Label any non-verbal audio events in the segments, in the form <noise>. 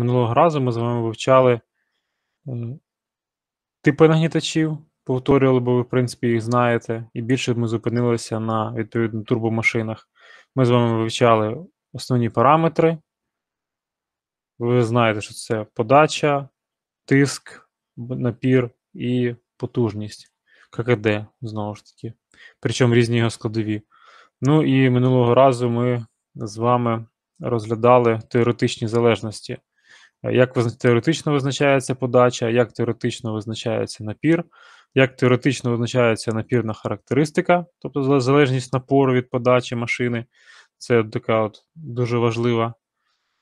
Минулого разу ми з вами вивчали е, типи нагнітачів, повторювали, бо ви, в принципі, їх знаєте, і більше ми зупинилися на відповідно турбомашинах. Ми з вами вивчали основні параметри. Ви знаєте, що це подача, тиск, напір і потужність. ККД, знову ж таки, причому різні його складові. Ну і минулого разу ми з вами розглядали теоретичні залежності як теоретично визначається подача, як теоретично визначається напір, як теоретично визначається напірна характеристика, тобто залежність напору від подачі машини. Це така от дуже важлива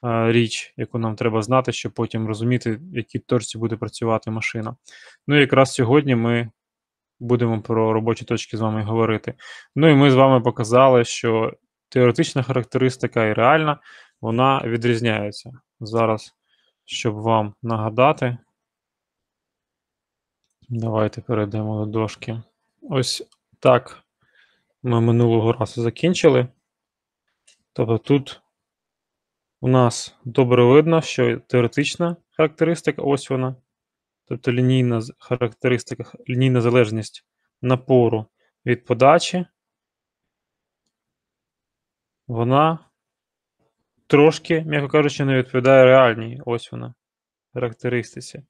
е, річ, яку нам треба знати, щоб потім розуміти, в якій точці буде працювати машина. Ну і якраз сьогодні ми будемо про робочі точки з вами говорити. Ну і ми з вами показали, що теоретична характеристика і реальна, вона відрізняється. Зараз щоб вам нагадати. Давайте перейдемо до дошки. Ось так ми минулого разу закінчили. Тобто тут у нас добре видно, що теоретична характеристика, ось вона. Тобто лінійна характеристика, лінійна залежність напору від подачі. Вона трошки, м'яко кажучи, не відповідає реальній ось вона характеристиці.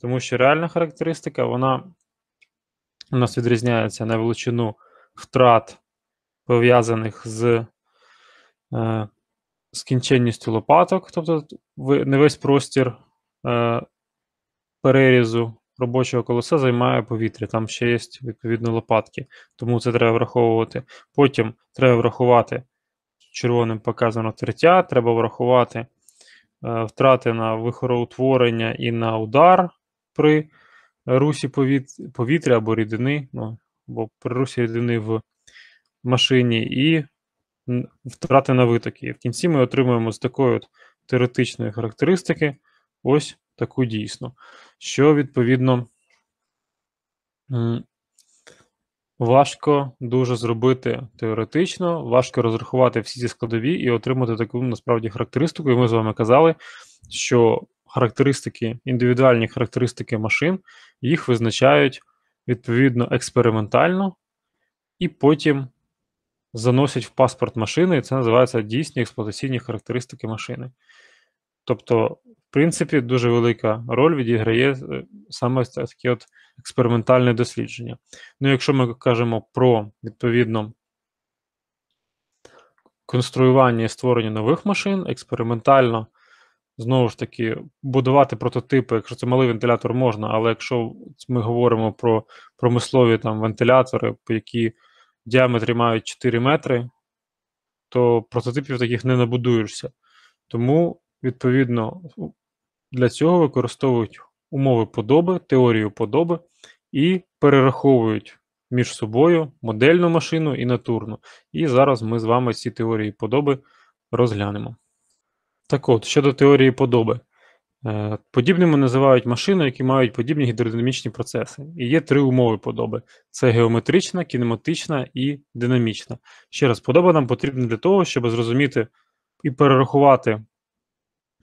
Тому що реальна характеристика, вона у нас відрізняється на величину втрат, пов'язаних з е, скінченністю лопаток, тобто не весь простір е, перерізу робочого колеса займає повітря. Там ще є відповідно лопатки, тому це треба враховувати. Потім треба врахувати червоним показано тертя. Треба врахувати е, втрати на вихороутворення і на удар при русі повітря або рідини, ну, або при русі рідини в машині, і втрати на витоки. І в кінці ми отримуємо з такої от теоретичної характеристики ось таку дійсну, що відповідно. Важко дуже зробити теоретично, важко розрахувати всі ці складові і отримати таку насправді характеристику. І ми з вами казали, що характеристики, індивідуальні характеристики машин їх визначають відповідно експериментально і потім заносять в паспорт машини, і це називається дійсні експлуатаційні характеристики машини. Тобто принципі, дуже велика роль відіграє е, саме таке от експериментальне дослідження. Ну, якщо ми кажемо про відповідно конструювання і створення нових машин, експериментально. Знову ж таки, будувати прототипи, якщо це малий вентилятор можна, але якщо ми говоримо про промислові там вентилятори, які в діаметрі мають 4 метри, то прототипів таких не набудуєшся. Тому, відповідно, для цього використовують умови подоби, теорію подоби і перераховують між собою модельну машину і натурну. І зараз ми з вами ці теорії подоби розглянемо. Так от, щодо теорії подоби. Е, подібними називають машини, які мають подібні гідродинамічні процеси. І є три умови подоби: це геометрична, кінематична і динамічна. Ще раз, подоба нам потрібна для того, щоб зрозуміти і перерахувати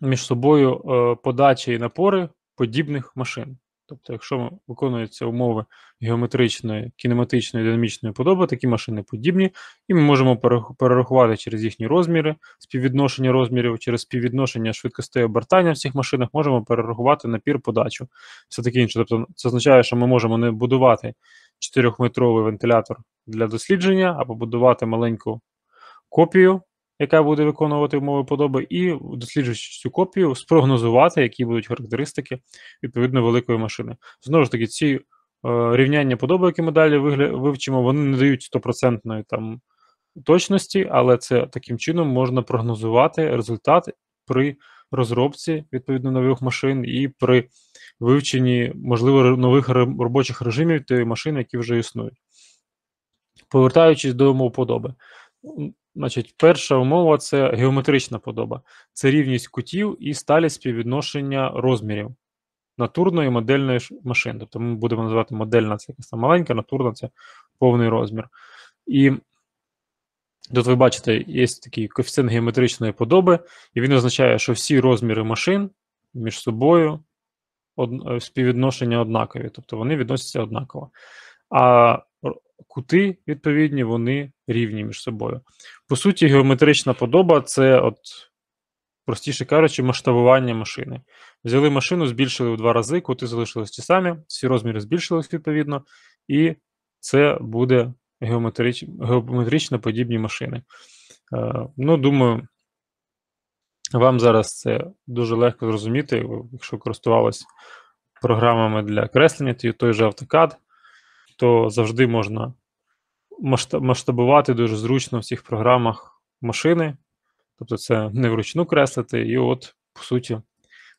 між собою е, подачі і напори подібних машин. Тобто, якщо виконуються умови геометричної, кінематичної, динамічної подоби, такі машини подібні, і ми можемо перерахувати через їхні розміри, співвідношення розмірів, через співвідношення швидкостей обертання в цих машинах, можемо перерахувати напір подачу. Все таке інше. Тобто, це означає, що ми можемо не будувати 4-метровий вентилятор для дослідження, а побудувати маленьку копію яка буде виконувати умови подоби, і досліджуючи цю копію, спрогнозувати, які будуть характеристики відповідно великої машини. Знову ж таки, ці е, рівняння подоби, які ми далі вивчимо, вони не дають 100% там точності, але це таким чином можна прогнозувати результат при розробці відповідно нових машин і при вивченні, можливо, нових робочих режимів тієї машини, які вже існують. Повертаючись до умов подоби, Значить, перша умова це геометрична подоба. Це рівність кутів і сталі співвідношення розмірів натурної модельної машини. Тобто ми будемо називати модельна це якась маленька, натурна це повний розмір. І тут ви бачите, є такий коефіцієнт геометричної подоби, і він означає, що всі розміри машин між собою од... співвідношення однакові, тобто вони відносяться однаково. А кути відповідні, вони рівні між собою. По суті, геометрична подоба це, от, простіше кажучи, масштабування машини. Взяли машину, збільшили в два рази, кути залишились ті самі, всі розміри збільшились відповідно, і це буде геометрич... геометрично подібні машини. Е, ну, думаю. Вам зараз це дуже легко зрозуміти, якщо користувалися програмами для креслення, то той же AutoCAD, то завжди можна масштабувати дуже зручно в цих програмах машини. Тобто, це не вручну креслити, і от, по суті,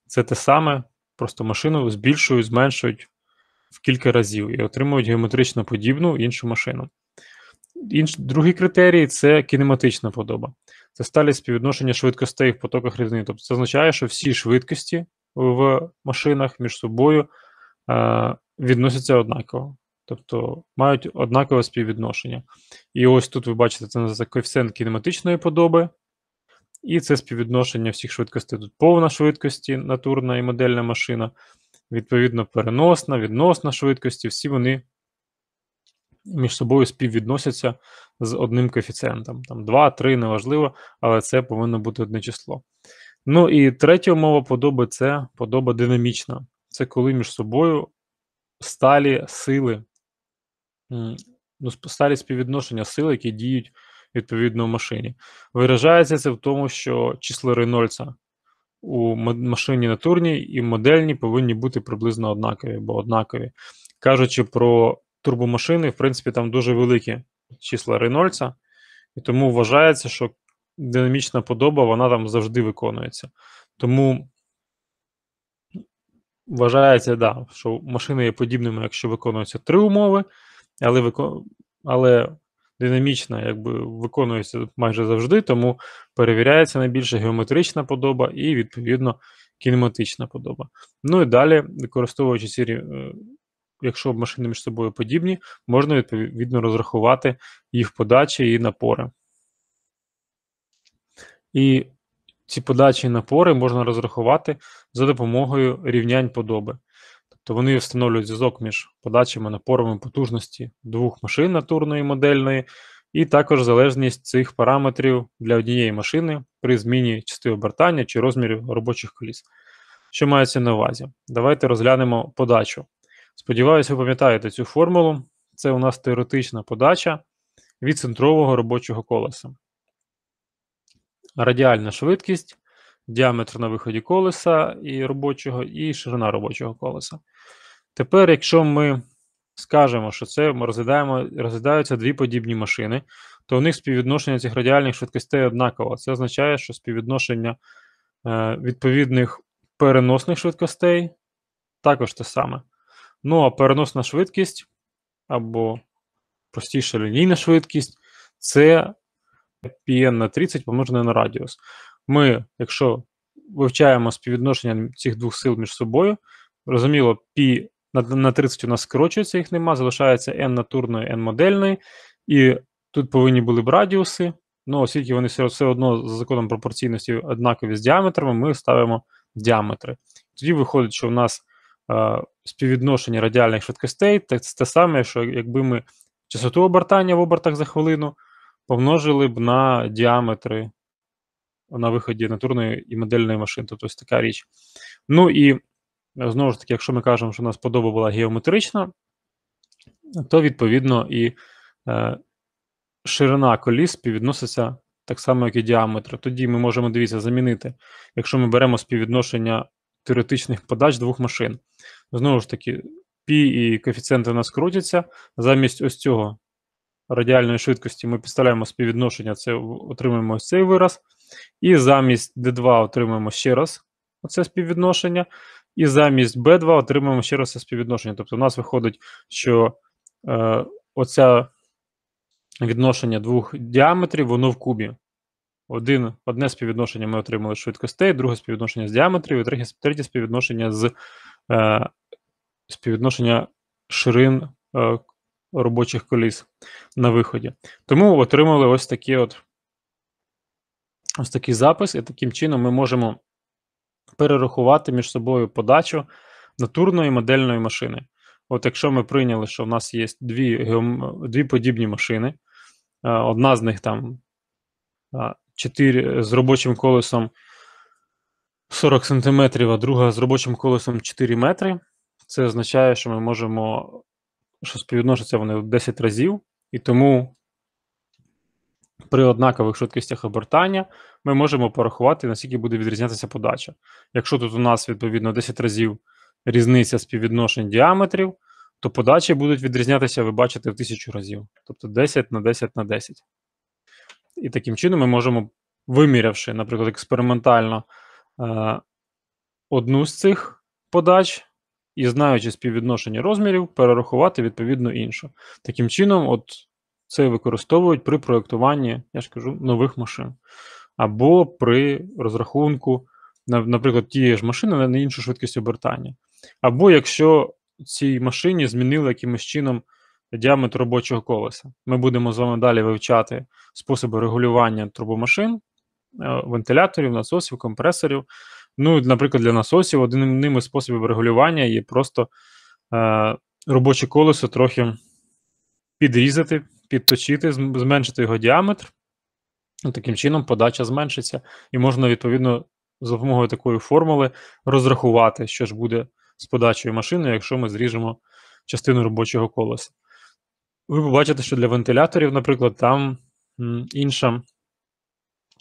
це те саме, просто машину збільшують, зменшують в кілька разів і отримують геометрично подібну іншу машину. Інш... Другий критерій це кінематична подоба. Це сталі співвідношення швидкостей в потоках різни. Тобто це означає, що всі швидкості в машинах між собою е, відносяться однаково. Тобто мають однакове співвідношення. І ось тут ви бачите, це називається коефіцієнт кінематичної подоби. І це співвідношення всіх швидкостей. Тут повна швидкості, натурна і модельна машина, відповідно, переносна, відносна швидкості, всі вони між собою співвідносяться з одним коефіцієнтом. Там 2, 3, неважливо, але це повинно бути одне число. Ну і третя умова подоби це подоба динамічна. Це коли між собою сталі сили ну, сталі співвідношення сил, які діють відповідно в машині. Виражається це в тому, що числа Рейнольдса у машині натурній і модельні повинні бути приблизно однакові бо однакові. Кажучи про турбомашини, в принципі, там дуже великі числа Рейнольдса, і тому вважається, що динамічна подоба вона там завжди виконується. Тому. Вважається, да, що машини є подібними, якщо виконуються три умови, але вико... але динамічно якби виконується майже завжди, тому перевіряється найбільше геометрична подоба і, відповідно, кінематична подоба. Ну і далі, використовуючи ці, е, якщо машини між собою подібні, можна відповідно розрахувати їх подачі і напори. І ці подачі і напори можна розрахувати за допомогою рівнянь подоби то вони встановлюють зв'язок між подачами напорами потужності двох машин натурної модельної, і також залежність цих параметрів для однієї машини при зміні части обертання чи розмірів робочих коліс. Що мається на увазі? Давайте розглянемо подачу. Сподіваюся, ви пам'ятаєте цю формулу. Це у нас теоретична подача від центрового робочого колеса. Радіальна швидкість діаметр на виході колеса і робочого, і ширина робочого колеса. Тепер, якщо ми скажемо, що це ми розглядаємо, розглядаються дві подібні машини, то у них співвідношення цих радіальних швидкостей однаково. Це означає, що співвідношення е, відповідних переносних швидкостей також те саме. Ну, а переносна швидкість або простіша лінійна швидкість це pn на 30 помножене на радіус ми, якщо вивчаємо співвідношення цих двох сил між собою, розуміло, пі на, 30 у нас скорочується, їх нема, залишається n натурної, n модельної, і тут повинні були б радіуси. Ну, оскільки вони все, все одно за законом пропорційності однакові з діаметрами, ми ставимо діаметри. Тоді виходить, що у нас е, співвідношення радіальних швидкостей так це те саме, що якби ми частоту обертання в обертах за хвилину помножили б на діаметри на виході натурної і модельної машин. Тобто ось така річ. Ну і е, знову ж таки, якщо ми кажемо, що у нас подоба була геометрична, то відповідно і е, ширина коліс співвідноситься так само, як і діаметр. Тоді ми можемо дивіться, замінити, якщо ми беремо співвідношення теоретичних подач двох машин. Знову ж таки, пі і коефіцієнти у нас крутяться. Замість ось цього радіальної швидкості ми підставляємо співвідношення, це отримуємо ось цей вираз. І замість D2 отримаємо ще раз оце співвідношення. І замість B2 отримуємо ще раз це співвідношення. Тобто, у нас виходить, що е, оце відношення двох діаметрів, воно в кубі. Один, Одне співвідношення ми отримали швидкостей, друге співвідношення з діаметрів, і третє, третє співвідношення з е, співвідношення ширин е, робочих коліс на виході. Тому отримали ось такі от. Ось такий запис, і таким чином ми можемо перерахувати між собою подачу натурної модельної машини. От якщо ми прийняли, що в нас є дві дві подібні машини, е, одна з них там 4 е, з робочим колесом 40 см, а друга з робочим колесом 4 метри, це означає, що ми можемо що співвідносяться вони в 10 разів, і тому при однакових швидкостях обертання ми можемо порахувати, наскільки буде відрізнятися подача. Якщо тут у нас, відповідно, 10 разів різниця співвідношень діаметрів, то подачі будуть відрізнятися, ви бачите, в 1000 разів. Тобто 10 на 10 на 10. І таким чином ми можемо, вимірявши, наприклад, експериментально е, одну з цих подач. І знаючи співвідношення розмірів, перерахувати відповідно іншу. Таким чином, от це використовують при проєктуванні, я ж кажу, нових машин. Або при розрахунку, наприклад, тієї ж машини на іншу швидкість обертання. Або якщо цій машині змінили якимось чином діаметр робочого колеса. Ми будемо з вами далі вивчати способи регулювання трубомашин, е, вентиляторів, насосів, компресорів. Ну, наприклад, для насосів одним із способів регулювання є просто е, робоче колесо трохи підрізати підточити, зменшити його діаметр. Таким чином, подача зменшиться, і можна, відповідно, за допомогою такої формули розрахувати, що ж буде з подачею машини, якщо ми зріжемо частину робочого колеса. Ви побачите, що для вентиляторів, наприклад, там інша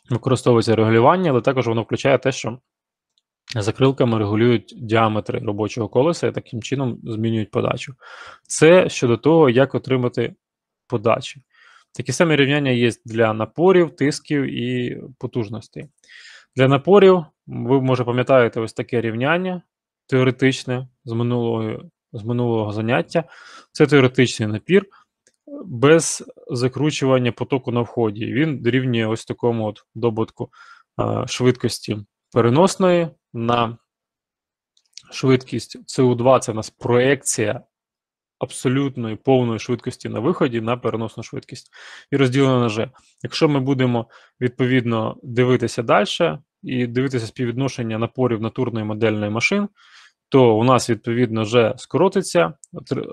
використовується регулювання, але також воно включає те, що закрилками регулюють діаметри робочого колеса і таким чином змінюють подачу. Це щодо того, як отримати подачі. Такі самі рівняння є для напорів, тисків і потужностей. Для напорів, ви, може, пам'ятаєте, ось таке рівняння теоретичне з минулого, з минулого заняття. Це теоретичний напір без закручування потоку на вході. Він дорівнює ось такому от добутку е, швидкості переносної на швидкість СУ2 це у нас проекція абсолютної повної швидкості на виході на переносну швидкість і розділено на G. Якщо ми будемо відповідно дивитися далі і дивитися співвідношення напорів натурної модельної машин, то у нас відповідно G скоротиться,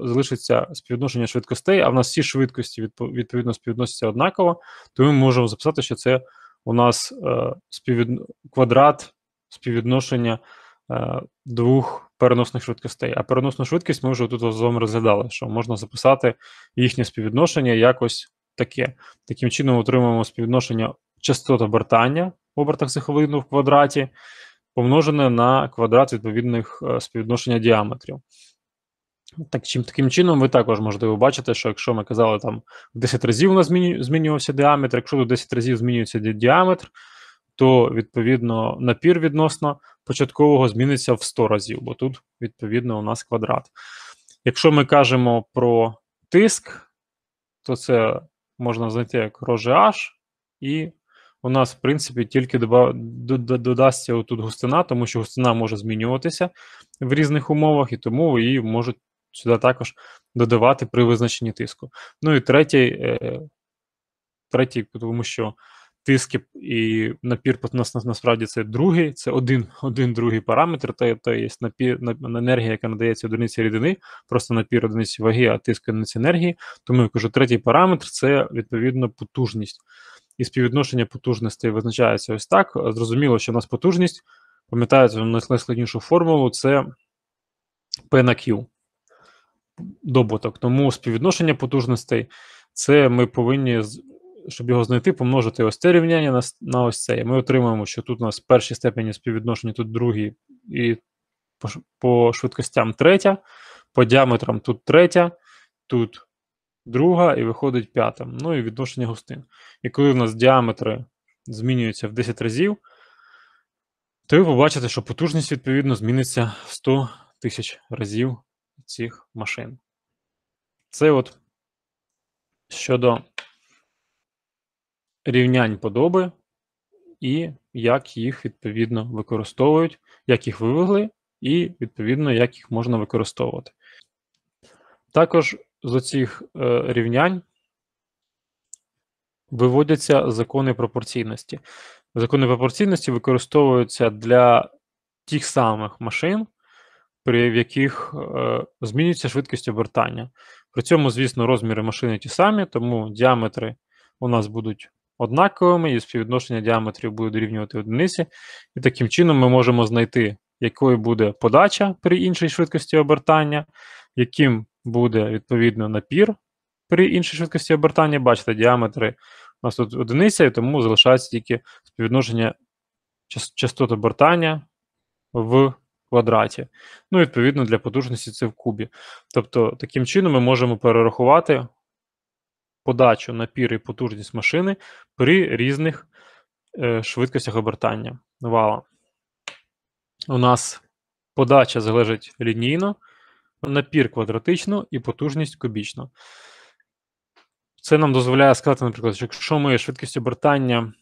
залишиться співвідношення швидкостей, а в нас всі швидкості відповідно співвідносяться однаково, то ми можемо записати, що це у нас е, співвід... квадрат співвідношення е, двох переносних швидкостей. А переносну швидкість ми вже тут з вами розглядали, що можна записати їхнє співвідношення якось таке. Таким чином, отримуємо співвідношення частот обертання в обертах за хвилину в квадраті, помножене на квадрат відповідних е, співвідношення діаметрів. Так, чим Таким чином, ви також можете побачити, що якщо ми казали, там 10 разів у нас змінювався діаметр, якщо до 10 разів змінюється діаметр, то відповідно напір відносно початкового зміниться в 100 разів, бо тут, відповідно, у нас квадрат. Якщо ми кажемо про тиск, то це можна знайти як роже H. і у нас, в принципі, тільки додасться отут густина, тому що густина може змінюватися в різних умовах, і тому її можуть сюди також додавати при визначенні тиску. Ну і третій, е, третій тому що тиски і напір нас, насправді це другий, це один один другий параметр. Та, та є напір на енергія, яка надається одиниці рідини, просто напір одиниці ваги, а тиск одиниці енергії. Тому я кажу, третій параметр це відповідно потужність. І співвідношення потужностей визначається ось так. Зрозуміло, що в нас потужність, пам'ятаєте, найскладнішу формулу це P на Q добуток. Тому співвідношення потужностей це ми повинні щоб його знайти, помножити ось це рівняння на на ось це. І ми отримаємо, що тут у нас перші степені співвідношення, тут другі, і по, по швидкостям третя, по діаметрам тут третя, тут друга, і виходить п'ята. Ну і відношення густин. І коли в нас діаметри змінюються в 10 разів, то ви побачите, що потужність, відповідно, зміниться в 100 тисяч разів цих машин. Це от щодо рівнянь подоби і як їх відповідно використовують, як їх вивели, і відповідно, як їх можна використовувати. Також з оцих е, рівнянь виводяться закони пропорційності. Закони пропорційності використовуються для тих самих машин, при в яких е, змінюється швидкість обертання. При цьому, звісно, розміри машини ті самі, тому діаметри у нас будуть однаковими, і співвідношення діаметрів буде дорівнювати одиниці. І таким чином ми можемо знайти, якою буде подача при іншій швидкості обертання, яким буде відповідно напір при іншій швидкості обертання. Бачите, діаметри у нас тут одиниця, і тому залишається тільки співвідношення частот обертання в квадраті. Ну, відповідно, для потужності це в кубі. Тобто, таким чином ми можемо перерахувати подачу, напір і потужність машини при різних е, швидкостях обертання вала. У нас подача залежить лінійно, напір квадратично і потужність кубічно. Це нам дозволяє сказати, наприклад, що якщо ми швидкість обертання,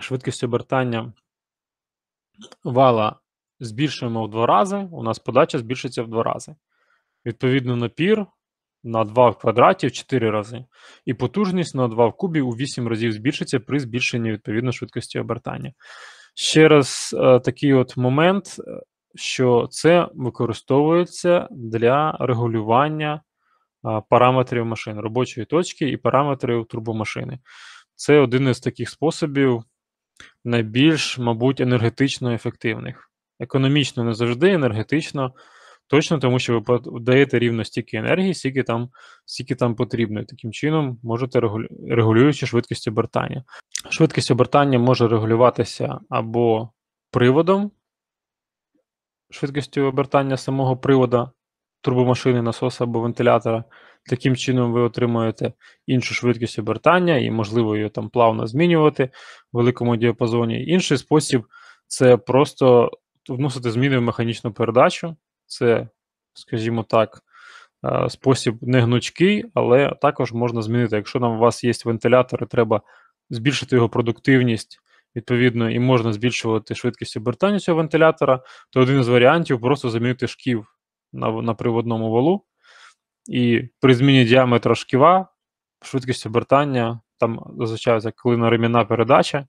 швидкість обертання вала збільшуємо в два рази, у нас подача збільшиться в два рази. Відповідно, напір на 2 в квадраті в 4 рази, і потужність на 2 в кубі у 8 разів збільшиться при збільшенні відповідно швидкості обертання. Ще раз е, такий от момент, е, що це використовується для регулювання е, параметрів машин, робочої точки і параметрів турбомашини. Це один із таких способів, найбільш, мабуть, енергетично ефективних. Економічно не завжди, енергетично точно, тому що ви даєте рівно стільки енергії, скільки там стільки там потрібно. І таким чином можете регулю... регулюючи швидкість обертання. Швидкість обертання може регулюватися або приводом, швидкістю обертання самого привода турбомашини, насоса або вентилятора. Таким чином, ви отримуєте іншу швидкість обертання і, можливо, її там плавно змінювати в великому діапазоні. Інший спосіб це просто вносити зміни в механічну передачу. Це, скажімо так, е, спосіб не гнучкий, але також можна змінити. Якщо нам у вас є вентилятор, і треба збільшити його продуктивність. Відповідно, і можна збільшувати швидкість обертання цього вентилятора, то один з варіантів просто замінити шків на на приводному валу. І при зміні діаметра шківа, швидкість обертання, там зазвичай коли на реміна передача,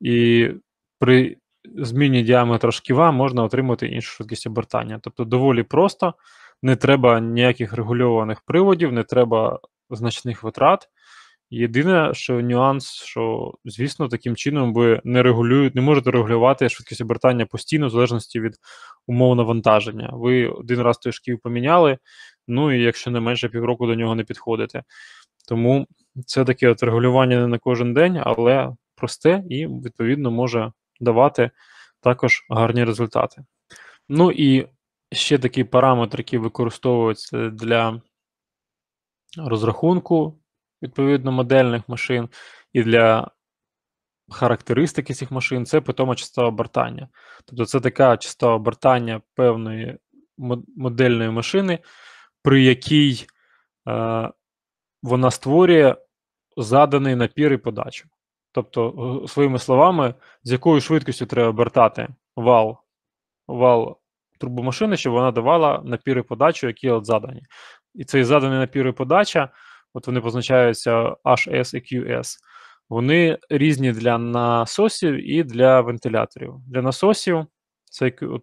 і при зміні діаметр шківа можна отримати іншу швидкість обертання. Тобто доволі просто, не треба ніяких регульованих приводів, не треба значних витрат. Єдине, що нюанс, що, звісно, таким чином ви не регулюють, не можете регулювати швидкість обертання постійно, в залежності від умов навантаження. Ви один раз той шків поміняли, ну і якщо не менше півроку до нього не підходите. Тому це таке от регулювання не на кожен день, але просте і, відповідно, може давати також гарні результати. Ну і ще такий параметр, який використовується для розрахунку відповідно модельних машин і для характеристики цих машин, це питома частота обертання. Тобто це така частота обертання певної модельної машини, при якій е, вона створює заданий напір і подачу. Тобто, е, своїми словами, з якою швидкістю треба обертати вал вал турбомашини, щоб вона давала напіри подачу, які от задані. І цей заданий напіри подача, от вони позначаються HS і QS. Вони різні для насосів і для вентиляторів. Для насосів, це от,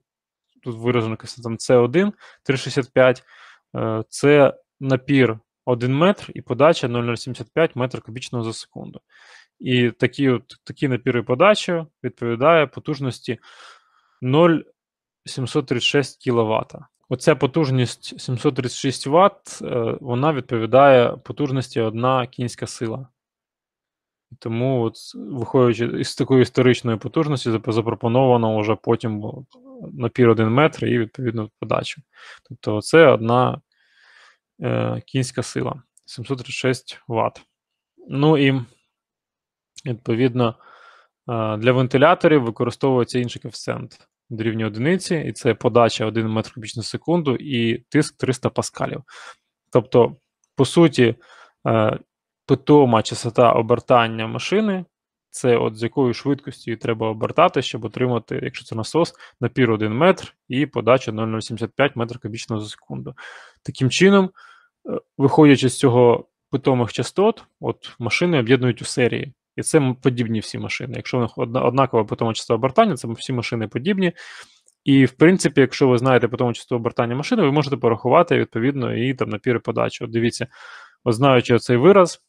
тут виражено там С1 365, е, це напір 1 метр і подача 0,075 метр кубічного за секунду. І такі от, такі напіри подачі відповідає потужності 0,736 кВт. Оця потужність 736 Вт, вона відповідає потужності 1 кінська сила. Тому, от, виходячи з такої історичної потужності, запропоновано вже потім напір 1 метр і відповідно подачу. Тобто, це одна е, э, кінська сила 736 Вт. Ну і Відповідно, е, для вентиляторів використовується інший коефіцієнт дорівнює одиниці, і це подача 1 метр кубічну секунду і тиск 300 паскалів. Тобто, по суті, е, питома частота обертання машини це от з якою швидкістю треба обертати, щоб отримати, якщо це насос, напір 1 метр і подача 0,075 метр кубічного за секунду. Таким чином, е, виходячи з цього питомих частот, от машини об'єднують у серії. І це подібні всі машини. Якщо в них однакове потомочество обертання, це всі машини подібні. І, в принципі, якщо ви знаєте потомочество обертання машини, ви можете порахувати відповідно і там напіри подачі. От дивіться, от знаючи цей вираз,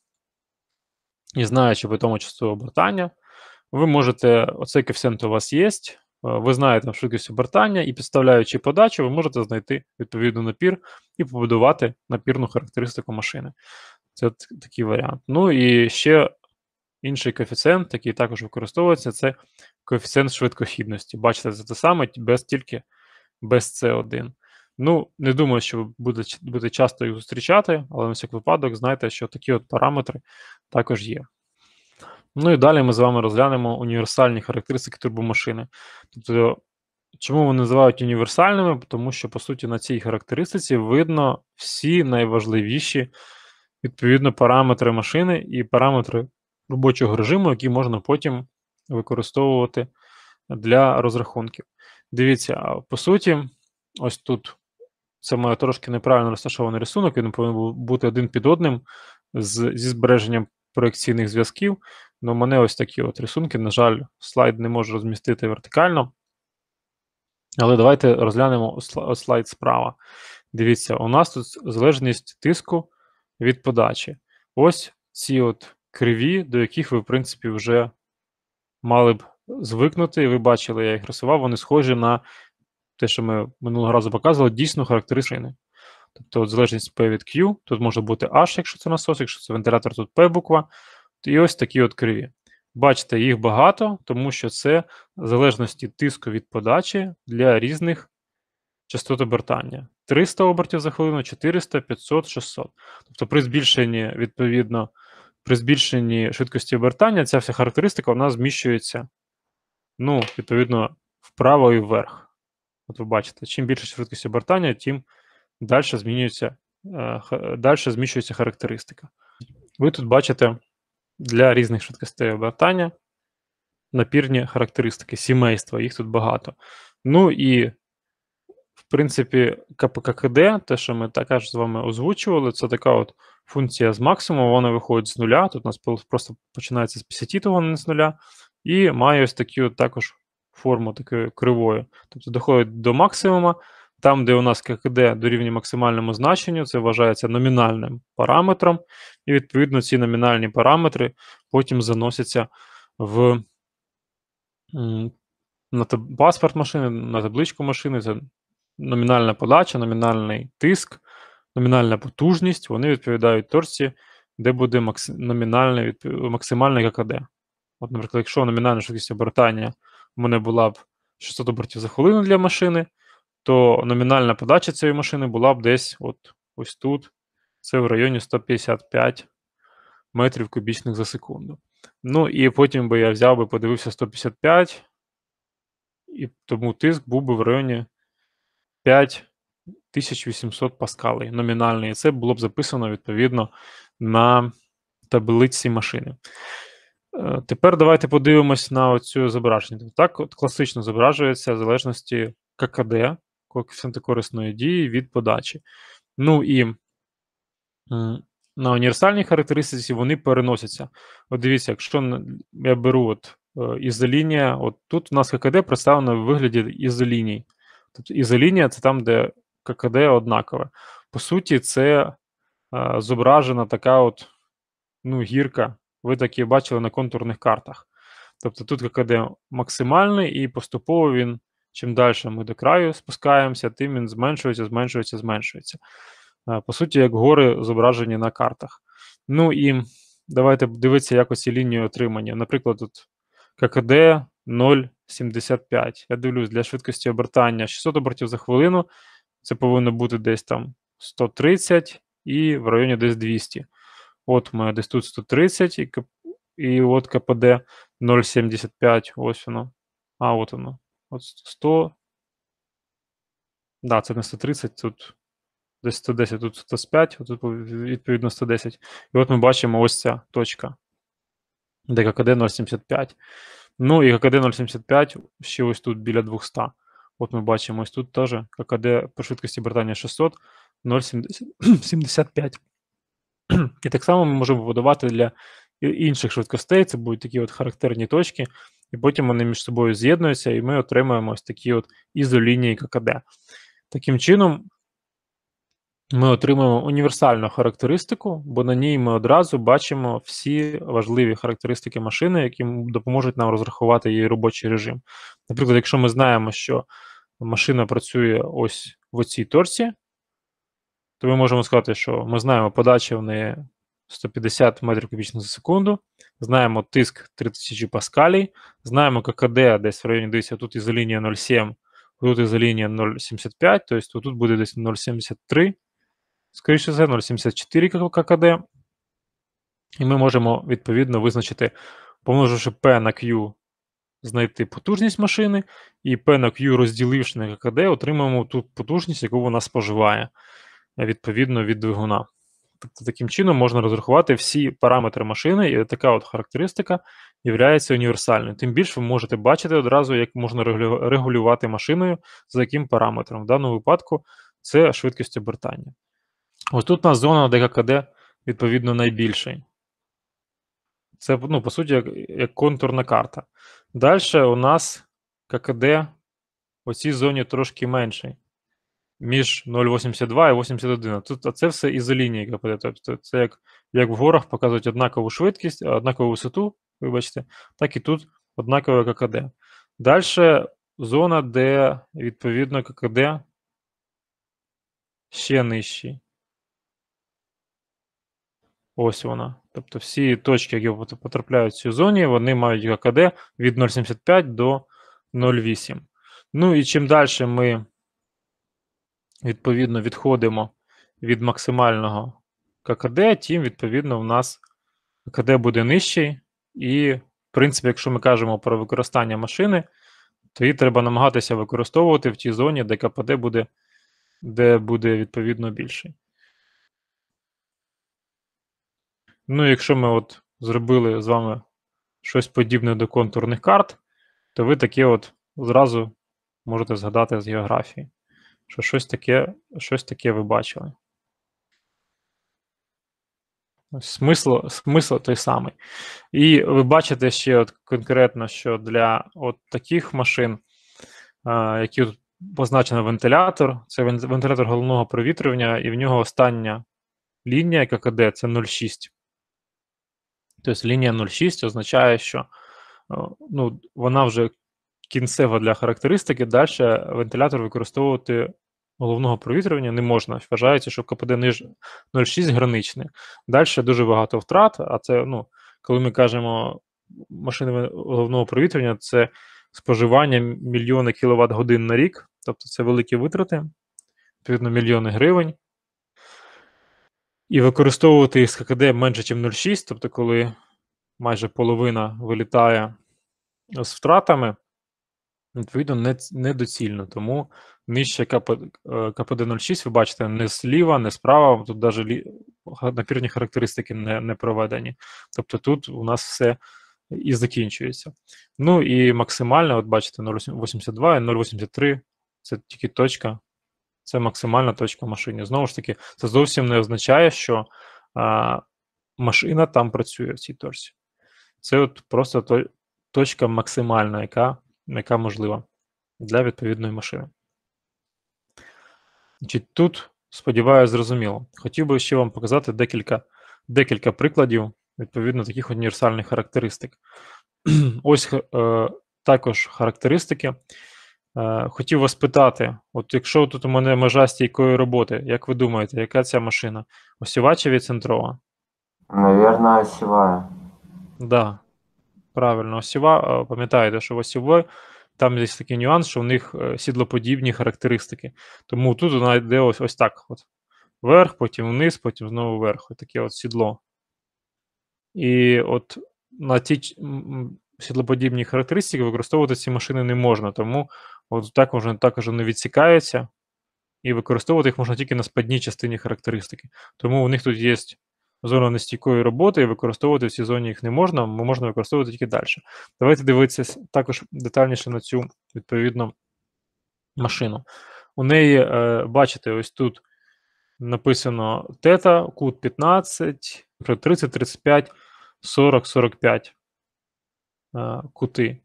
і знаючи потомочество обертання, ви можете, оцей коефіцієнт у вас є. Е, ви знаєте швидкість обертання і підставляючи подачу, ви можете знайти відповідну напір і побудувати напірну характеристику машини. Це такий варіант. Ну і ще Інший коефіцієнт, який також використовується, це коефіцієнт швидкохідності. Бачите, це те саме без тільки без С1. Ну, не думаю, що буде, буде часто їх зустрічати, але на всяк випадок знайте, що такі от параметри також є. Ну і далі ми з вами розглянемо універсальні характеристики турбомашини. Тобто, чому вони називають універсальними? Тому що, по суті, на цій характеристиці видно всі найважливіші, відповідно, параметри машини і параметри робочого режиму, який можна потім використовувати для розрахунків. Дивіться, по суті, ось тут це має трошки неправильно розташований рисунок, він повинен бути один під одним з, зі збереженням проекційних зв'язків. Ну, мене ось такі от рисунки. На жаль, слайд не можу розмістити вертикально. Але давайте розглянемо слайд справа. Дивіться, у нас тут залежність тиску від подачі. Ось ці от криві, до яких ви, в принципі, вже мали б звикнути, і ви бачили, я їх рисував, вони схожі на те, що ми минулого разу показували, дійсно характеристичні. Тобто от залежність P від Q, тут може бути H, якщо це насос, якщо це вентилятор, тут P буква. І ось такі от криві. Бачите, їх багато, тому що це в залежності тиску від подачі для різних частот обертання. 300 обертів за хвилину, 400, 500, 600. Тобто при збільшенні, відповідно, при збільшенні швидкості обертання ця вся характеристика вона зміщується, ну, відповідно, вправо і вверх. От ви бачите, чим більше швидкість обертання, тим далі змінюється, е, далі зміщується характеристика. Ви тут бачите для різних швидкостей обертання напірні характеристики, сімейства, їх тут багато. Ну і в принципі, КПККД, те, що ми також з вами озвучували, це така от функція з максимуму, вона виходить з нуля. Тут у нас просто починається з 50, то вона не з нуля, і має ось такі от також форму такої кривої. Тобто доходить до максимума. Там, де у нас ККД дорівнює максимальному значенню, це вважається номінальним параметром, і відповідно ці номінальні параметри потім заносяться в на паспорт машини, на табличку машини. Це номінальна подача, номінальний тиск, номінальна потужність вони відповідають торці, де буде номінальне максимальне ККД. От, наприклад, якщо номінальна швидкість обертання в мене була б 600 обертів за хвилину для машини, то номінальна подача цієї машини була б десь от ось тут. Це в районі 155 метрів кубічних за секунду. Ну і потім би я взяв би, подивився 155, і тому тиск був би в районі 5800 паскалей номінальний. І це було б записано відповідно на таблиці машини. Е, тепер давайте подивимось на оцю зображення. Тобто так, от класично зображується в залежності ККД, коефіцієнти корисної дії від подачі. Ну і на універсальній характеристиці вони переносяться. От дивіться, якщо я беру от е, ізолінія, от тут у нас ККД представлено в вигляді ізоліній ізолінія це там, де ККД однакове. По суті, це е, зображена така от ну, гірка. Ви так і бачили на контурних картах. Тобто тут ККД максимальний, і поступово він, чим далі ми до краю спускаємося, тим він зменшується, зменшується, зменшується. Е, по суті, як гори зображені на картах. Ну і давайте дивитися, якось оці лінії отримання. Наприклад, тут ККД 0,75. Я дивлюсь, для швидкості обертання 600 обертів за хвилину. Це повинно бути десь там 130 і в районі десь 200. От ми десь тут 130 і і от КПД 0,75. Ось воно. А, от воно. От 100. Да, це не 130, тут десь 110, тут 105, тут відповідно 110. І от ми бачимо ось ця точка. ДККД 0,75. Ну і ККД 075 ще ось тут біля 200. От ми бачимо ось тут теж ККД по швидкості братання 600 0,75. <clears throat> І так само ми можемо будувати для інших швидкостей. Це будуть такі от характерні точки, і потім вони між собою з'єднуються, і ми отримаємо ось такі от ізолінії ККД. Таким чином, ми отримуємо універсальну характеристику, бо на ній ми одразу бачимо всі важливі характеристики машини, які допоможуть нам розрахувати її робочий режим. Наприклад, якщо ми знаємо, що машина працює ось в цій торці, то ми можемо сказати, що ми знаємо, подача в неї 150 метрів кубічних за секунду, знаємо тиск 3000 паскалій, знаємо ККД десь в районі десь тут ізолінія 0,7, тут ізолінія 0,75, тобто тут буде десь 0,73. Скоріше за 0,74 ККД. І ми можемо, відповідно, визначити, помноживши P на Q, знайти потужність машини, і P на Q розділивши на ККД, отримаємо ту потужність, яку вона споживає, е, відповідно від двигуна. Тобто, таким чином можна розрахувати всі параметри машини, і така от характеристика є універсальною. Тим більше ви можете бачити одразу, як можна регулювати машиною, за яким параметром. В даному випадку це швидкість обертання. Ось тут у нас зона, де відповідно, найбільший. Це, ну, по суті, як, як контурна карта. Далі у нас ККД у цій зоні трошки менший. Між 0,82 і 81. Тут а це все ізолінії КПД. Тобто це як як в горах показують однакову швидкість, однакову висоту, вибачте, так і тут однакове ККД. Далі зона, де, відповідно, ККД ще нижчий. Ось вона. Тобто всі точки, які потрапляють в цю зоні, вони мають ГКД від 0,75 до 0,8. Ну і чим далі ми, відповідно, відходимо від максимального ККД, тим, відповідно, в нас ККД буде нижчий. І, в принципі, якщо ми кажемо про використання машини, то її треба намагатися використовувати в тій зоні, де КПД буде, де буде відповідно більший. Ну, якщо ми от зробили з вами щось подібне до контурних карт, то ви таке от зразу можете згадати з географії, що щось таке щось таке ви бачили. Смисло, смисло той самий. І ви бачите ще от конкретно, що для от таких машин, які тут позначено вентилятор, це вентилятор головного провітрювання, і в нього остання лінія, яка кд, це 0,6. Тобто лінія 0,6 означає, що е, ну, вона вже кінцева для характеристики, далі вентилятор використовувати головного провітрювання не можна. Вважається, що КПД ниж 0,6 граничне. Далі дуже багато втрат, а це, ну, коли ми кажемо машини головного провітрювання, це споживання мільйони кіловат годин на рік, тобто це великі витрати, відповідно, мільйони гривень. І використовувати їх з ККД менше, ніж 0,6, тобто, коли майже половина вилітає з втратами, відповідно, недоцільно. Тому нижче КП, е, КПД 06, ви бачите, не зліва, не справа, тут навіть напірні характеристики не, не проведені. Тобто тут у нас все і закінчується. Ну і максимально, от бачите, 0,82 і 0,83 це тільки точка це максимальна точка в машині. Знову ж таки, це зовсім не означає, що а, машина там працює в цій точці. Це от просто то, точка максимальна, яка яка можлива для відповідної машини. Значить, Тут, сподіваюся, зрозуміло. Хотів би ще вам показати декілька декілька прикладів відповідно таких універсальних характеристик. <clears throat> Ось е, також характеристики. Е, хотів вас питати, от якщо тут у мене межа стійкої роботи, як ви думаєте, яка ця машина? Осіва чи відцентрова? Навірно, осіва. Так, да, правильно, осіва. Е, пам'ятаєте, що в осівої там є такий нюанс, що у них е, сідлоподібні характеристики. Тому тут вона йде ось ось так: от. вверх, потім вниз, потім знову вверх. Ось таке от сідло. І от на ці сідлоподібні характеристики використовувати ці машини не можна. тому От також також вони відсікаються, і використовувати їх можна тільки на спадній частині характеристики. Тому у них тут є зона нестійкої роботи, і використовувати в цій зоні їх не можна, ми можна використовувати тільки далі. Давайте дивитися також детальніше на цю відповідну машину. У неї, е, бачите, ось тут написано тета, кут 15, 30, 35, 40, 45 е, кути.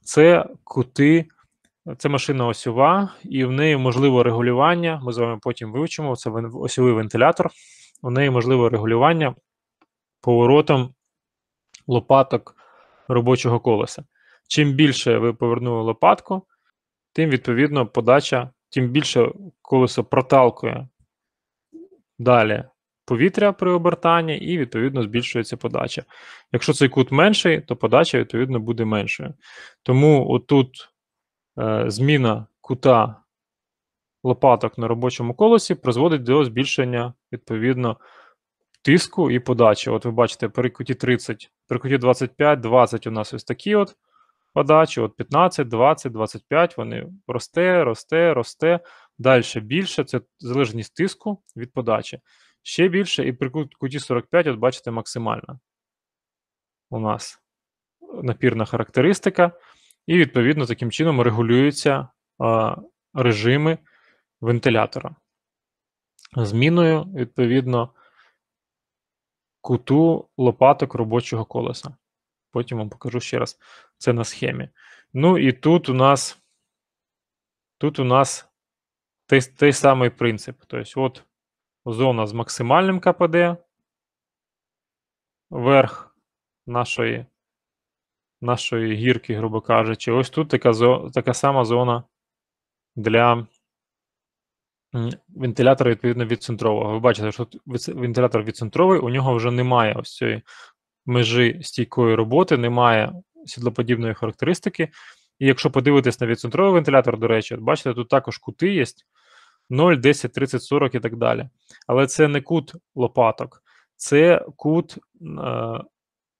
Це кути. Це машина осьова, і в неї можливо регулювання. Ми з вами потім вивчимо. Це осьовий вентилятор. У неї можливе регулювання поворотом лопаток робочого колеса. Чим більше ви повернули лопатку, тим відповідно подача, тим більше колесо проталкує далі повітря при обертанні, і відповідно збільшується подача. Якщо цей кут менший, то подача відповідно буде меншою. Тому отут. Е, зміна кута лопаток на робочому колесі призводить до збільшення відповідно тиску і подачі. От ви бачите, при куті 30, при куті 25, 20 у нас ось такі от подачі, от 15, 20, 25, вони росте, росте, росте. Далі більше це залежність тиску від подачі. Ще більше, і при куті 45, от бачите, максимальна у нас напірна характеристика і, відповідно, таким чином регулюються е, режими вентилятора. Зміною, відповідно, куту лопаток робочого колеса. Потім вам покажу ще раз це на схемі. Ну і тут у нас тут у нас той, той самий принцип. Тобто, от зона з максимальним КПД, верх нашої нашої гірки, грубо кажучи. Ось тут така така сама зона для вентилятора, відповідно, від центрового. Ви бачите, що тут вентилятор від центровий, у нього вже немає ось цієї межі стійкої роботи, немає сідлоподібної характеристики. І якщо подивитись на відцентровий вентилятор, до речі, бачите, тут також кути є 0, 10, 30, 40 і так далі. Але це не кут лопаток, це кут е,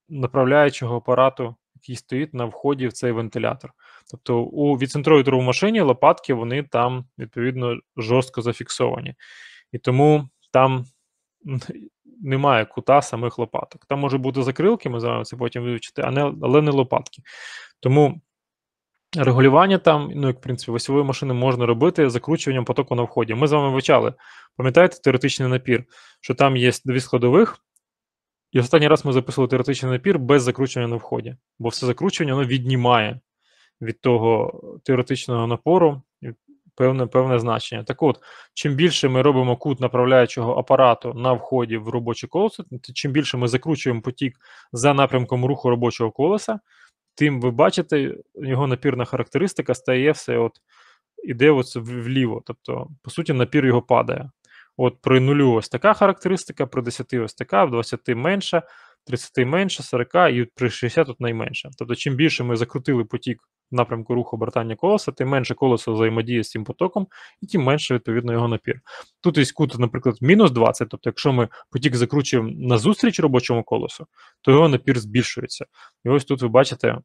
направляючого апарату який стоїть на вході в цей вентилятор. Тобто, у відцентроїдеру в машині лопатки вони там відповідно жорстко зафіксовані. І тому там <laughs> немає кута самих лопаток. Там може бути закрилки, ми з вами це потім вивчити, але не лопатки. Тому. Регулювання там, ну, як в принципі, восьової машини можна робити закручуванням потоку на вході. Ми з вами вивчали, пам'ятаєте, теоретичний напір, що там є дві складових, і останній раз ми записували теоретичний напір без закручування на вході, бо все закручування воно віднімає від того теоретичного напору певне певне значення. Так от, чим більше ми робимо кут направляючого апарату на вході в робоче колесо, чим більше ми закручуємо потік за напрямком руху робочого колеса, тим ви бачите, його напірна характеристика стає все от іде от вліво. Тобто, по суті, напір його падає. От при нулю ось така характеристика, при 10 ось така, в 20 менша, 30 менше, 40 і при 60 от найменше. Тобто, чим більше ми закрутили потік в напрямку руху обертання колеса, тим менше колесо взаємодіє з цим потоком, і тим менше відповідно його напір. Тут є кут, наприклад, мінус 20. Тобто, якщо ми потік закручуємо назустріч робочому колесу, то його напір збільшується. І ось тут ви бачите.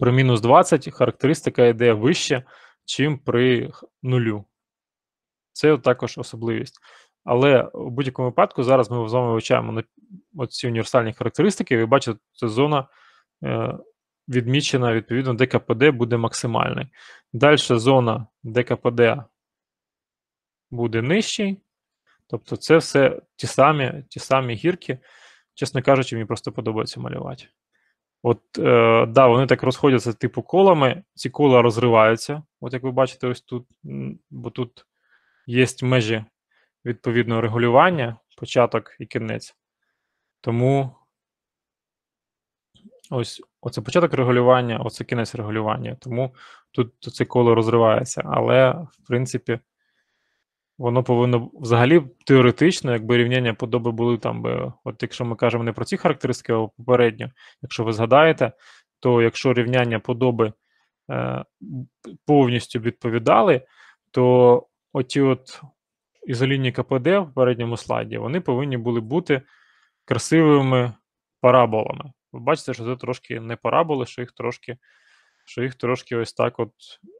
При мінус 20 характеристика йде вище, чим при нулю. Це також особливість. Але в будь-якому випадку зараз ми з вами вивчаємо ці універсальні характеристики, ви бачите, це зона е, відмічена, відповідно, ДКПД буде максимальний. Далі зона, ДКПД буде нижчий. Тобто, це все ті самі ті самі гірки. Чесно кажучи, мені просто подобається малювати. От, е, да, вони так розходяться типу колами, ці кола розриваються, от як ви бачите, ось тут, бо тут єсть межі відповідного регулювання, початок і кінець. Тому ось оце початок регулювання, оце кінець регулювання. Тому тут це коло розривається. Але, в принципі, воно повинно взагалі теоретично, якби рівняння подоби були там. би, От якщо ми кажемо не про ці характеристики, а попередньо, якщо ви згадаєте, то якщо рівняння подоби е, повністю відповідали, то оті от ізолінні КПД в передньому слайді, вони повинні були бути красивими параболами. Ви бачите, що це трошки не параболи, що їх трошки що їх трошки ось так от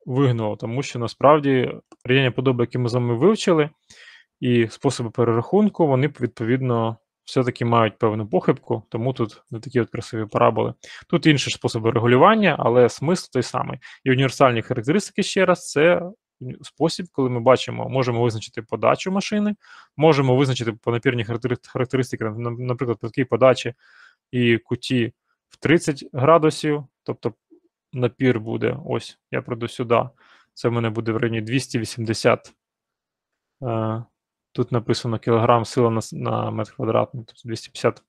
вигнуло. Тому що насправді рівня подоби, які ми з вами вивчили, і способи перерахунку, вони відповідно. Все-таки мають певну похибку, тому тут не такі от красиві параболи. Тут інші способи регулювання, але смисл той самий. І універсальні характеристики ще раз це спосіб, коли ми бачимо, можемо визначити подачу машини, можемо визначити понапірні характеристики, наприклад, при такій подачі і куті в 30 градусів, тобто напір буде ось, я пройду сюди. Це в мене буде в районі 280. Е, тут написано кілограм сила на метр квадратний, тобто 250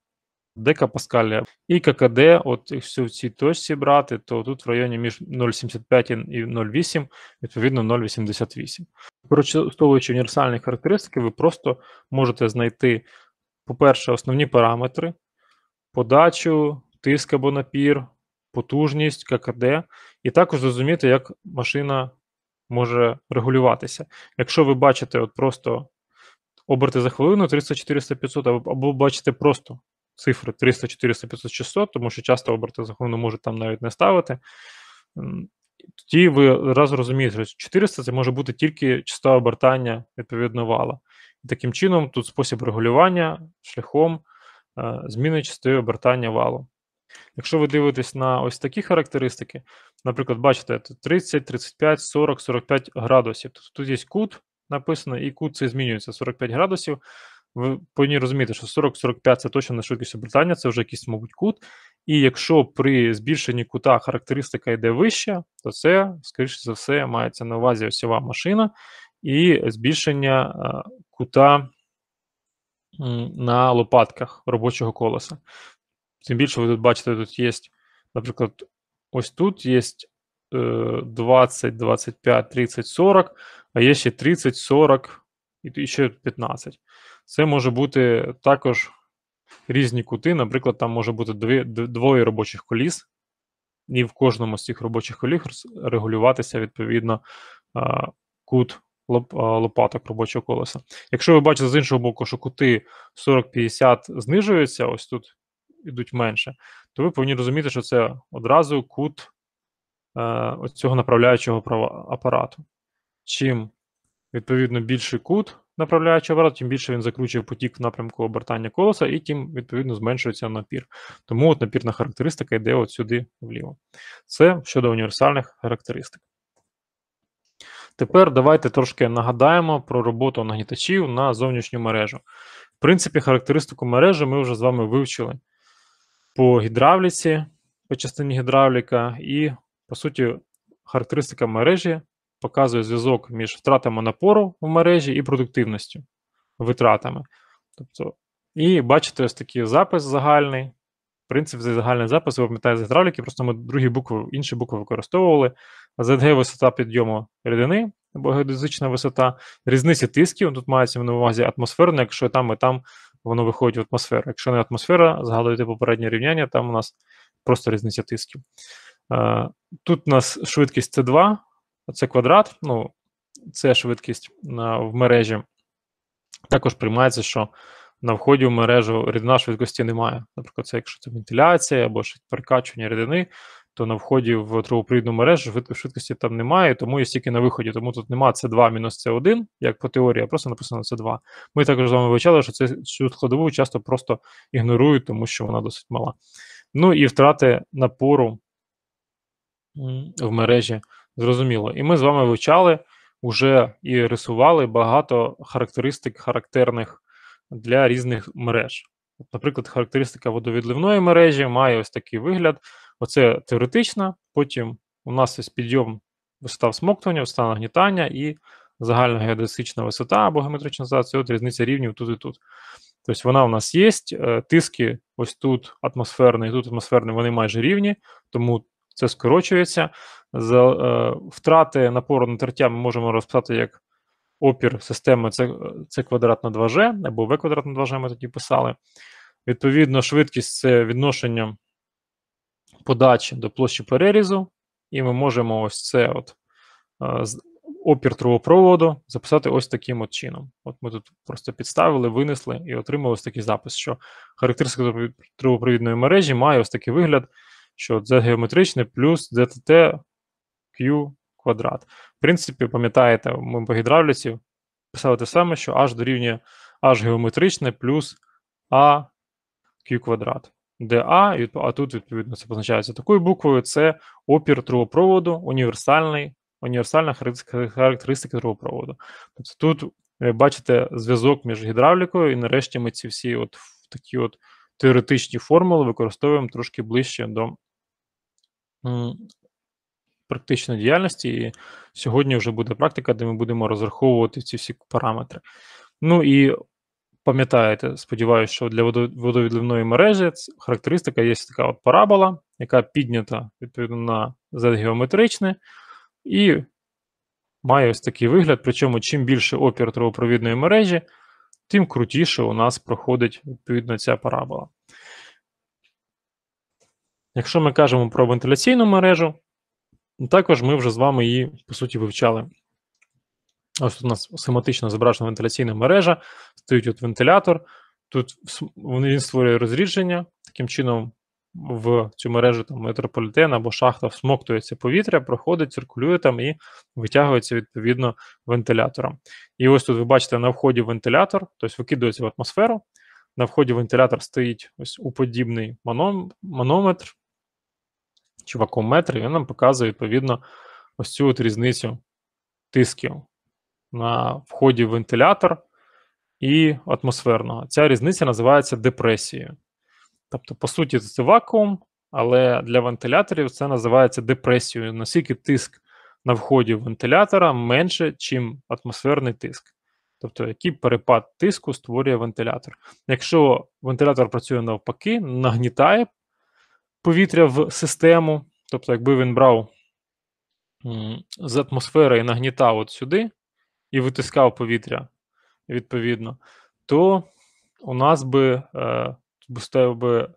Дека Паскаля і ККД, от якщо в цій точці брати, то тут в районі між 0,75 і 0,8, відповідно 0,88. Використовуючи універсальні характеристики, ви просто можете знайти, по-перше, основні параметри, подачу, тиск або напір, потужність, ККД, і також зрозуміти, як машина може регулюватися. Якщо ви бачите, от просто оберти за хвилину 300, 400, 500, або бачите просто цифри 300, 400, 500, 600, тому що часто оберти закону можуть там навіть не ставити. Тоді ви раз розумієте, що 400 це може бути тільки частота обертання відповідно вала. І таким чином, тут спосіб регулювання шляхом е, зміни частоти обертання валу. Якщо ви дивитесь на ось такі характеристики, наприклад, бачите, 30, 35, 40, 45 градусів. Тобто тут є кут написано, і кут це змінюється 45 градусів ви повинні розуміти, що 40-45 це точно не швидкість обертання, це вже якийсь, мабуть, кут. І якщо при збільшенні кута характеристика йде вище, то це, скоріше за все, мається на увазі осьова машина і збільшення е, кута на лопатках робочого колеса. Тим більше, ви тут бачите, тут є, наприклад, ось тут є 20, 25, 30, 40, а є ще 30, 40 і ще 15. Це може бути також різні кути. Наприклад, там може бути дві, двоє робочих коліс, і в кожному з цих робочих коліс регулюватися відповідно кут лопаток робочого колеса. Якщо ви бачите з іншого боку, що кути 40-50 знижуються, ось тут йдуть менше, то ви повинні розуміти, що це одразу кут е, цього направляючого апарату. Чим, відповідно, більший кут направляючого обрату, тим більше він закручує потік в напрямку обертання колеса, і тим, відповідно, зменшується напір. Тому от напірна характеристика йде от сюди вліво. Це щодо універсальних характеристик. Тепер давайте трошки нагадаємо про роботу нагнітачів на зовнішню мережу. В принципі, характеристику мережі ми вже з вами вивчили по гідравліці, по частині гідравліка, і, по суті, характеристика мережі показує зв'язок між втратами напору в мережі і продуктивністю витратами. Тобто, І бачите ось такий запис загальний. В принципі, цей загальний запис ви пам'ятаєте з гідравліки, просто ми другі букви, інші букви використовували. ЗГ висота підйому рідини або геодезична висота, різниця тисків. Тут мається на увазі атмосферно, якщо там і там воно виходить в атмосферу. Якщо не атмосфера, згадуєте попереднє рівняння, там у нас просто різниця тисків. Е, тут у нас швидкість С2, це квадрат, ну, це швидкість в мережі. Також приймається, що на вході в мережу рідина швидкості немає. Наприклад, це якщо це вентиляція або перекачування рідини, то на вході в трубопровідну мережу швидкості там немає, тому є тільки на виході. Тому тут немає С2 мінус С1, як по теорії, а просто написано С2. Ми також з вами вивчали, що це, цю складову часто просто ігнорують, тому що вона досить мала. Ну і втрати напору в мережі Зрозуміло. І ми з вами вивчали уже і рисували багато характеристик характерних для різних мереж. Наприклад, характеристика водовідливної мережі має ось такий вигляд. Оце теоретична, потім у нас ось підйом висота всмоктування, висота нагнітання і загальна геодесична висота або геометрична зація, от різниця рівнів тут і тут. Тобто вона у нас є, е, тиски ось тут атмосферний, тут атмосферний, вони майже рівні, тому це скорочується. За е, втрати напору на тертя ми можемо розписати як опір системи С квадрат на 2G або В квадрат на 2G ми тоді писали. Відповідно, швидкість це відношення подачі до площі перерізу, і ми можемо ось це от е, опір трубопроводу записати ось таким от чином. От ми тут просто підставили, винесли і отримали ось такий запис, що характеристика трубопровідної мережі має ось такий вигляд. Що це геометричне плюс ДТТ Q квадрат. В принципі, пам'ятаєте, ми по гідравліці писали те саме, що H дорівнює H геометричне плюс А Q квадрат. Де А, а тут, відповідно, це позначається такою буквою: це опір трубопроводу, універсальний, універсальна характеристика трубопроводу. Тобто тут ви е, бачите зв'язок між гідравлікою, і нарешті ми ці всі от такі от теоретичні формули використовуємо трошки ближче до практичної діяльності. І сьогодні вже буде практика, де ми будемо розраховувати ці всі параметри. Ну і пам'ятаєте, сподіваюся, що для водовідливної мережі характеристика є така от парабола, яка піднята відповідно на z геометричне і має ось такий вигляд. Причому, чим більше опір трубопровідної мережі, тим крутіше у нас проходить відповідно ця парабола. Якщо ми кажемо про вентиляційну мережу, Ну, також ми вже з вами її, по суті, вивчали. Ось тут у нас схематично зображена вентиляційна мережа, стоїть от вентилятор, тут він створює розрідження, таким чином в цю мережу там, метрополітен або шахта всмоктується повітря, проходить, циркулює там і витягується відповідно вентилятором. І ось тут ви бачите на вході вентилятор, тобто викидується в атмосферу. На вході вентилятор стоїть ось уподібний маном, манометр, чуваком метрів, він нам показує відповідно ось цю от різницю тисків на вході в вентилятор і атмосферного. Ця різниця називається депресією. Тобто, по суті, це вакуум, але для вентиляторів це називається депресією, наскільки тиск на вході вентилятора менше, чим атмосферний тиск. Тобто, який перепад тиску створює вентилятор. Якщо вентилятор працює навпаки, нагнітає повітря в систему. Тобто, якби він брав з атмосфери і нагнітав от сюди і витискав повітря відповідно, то у нас би е, би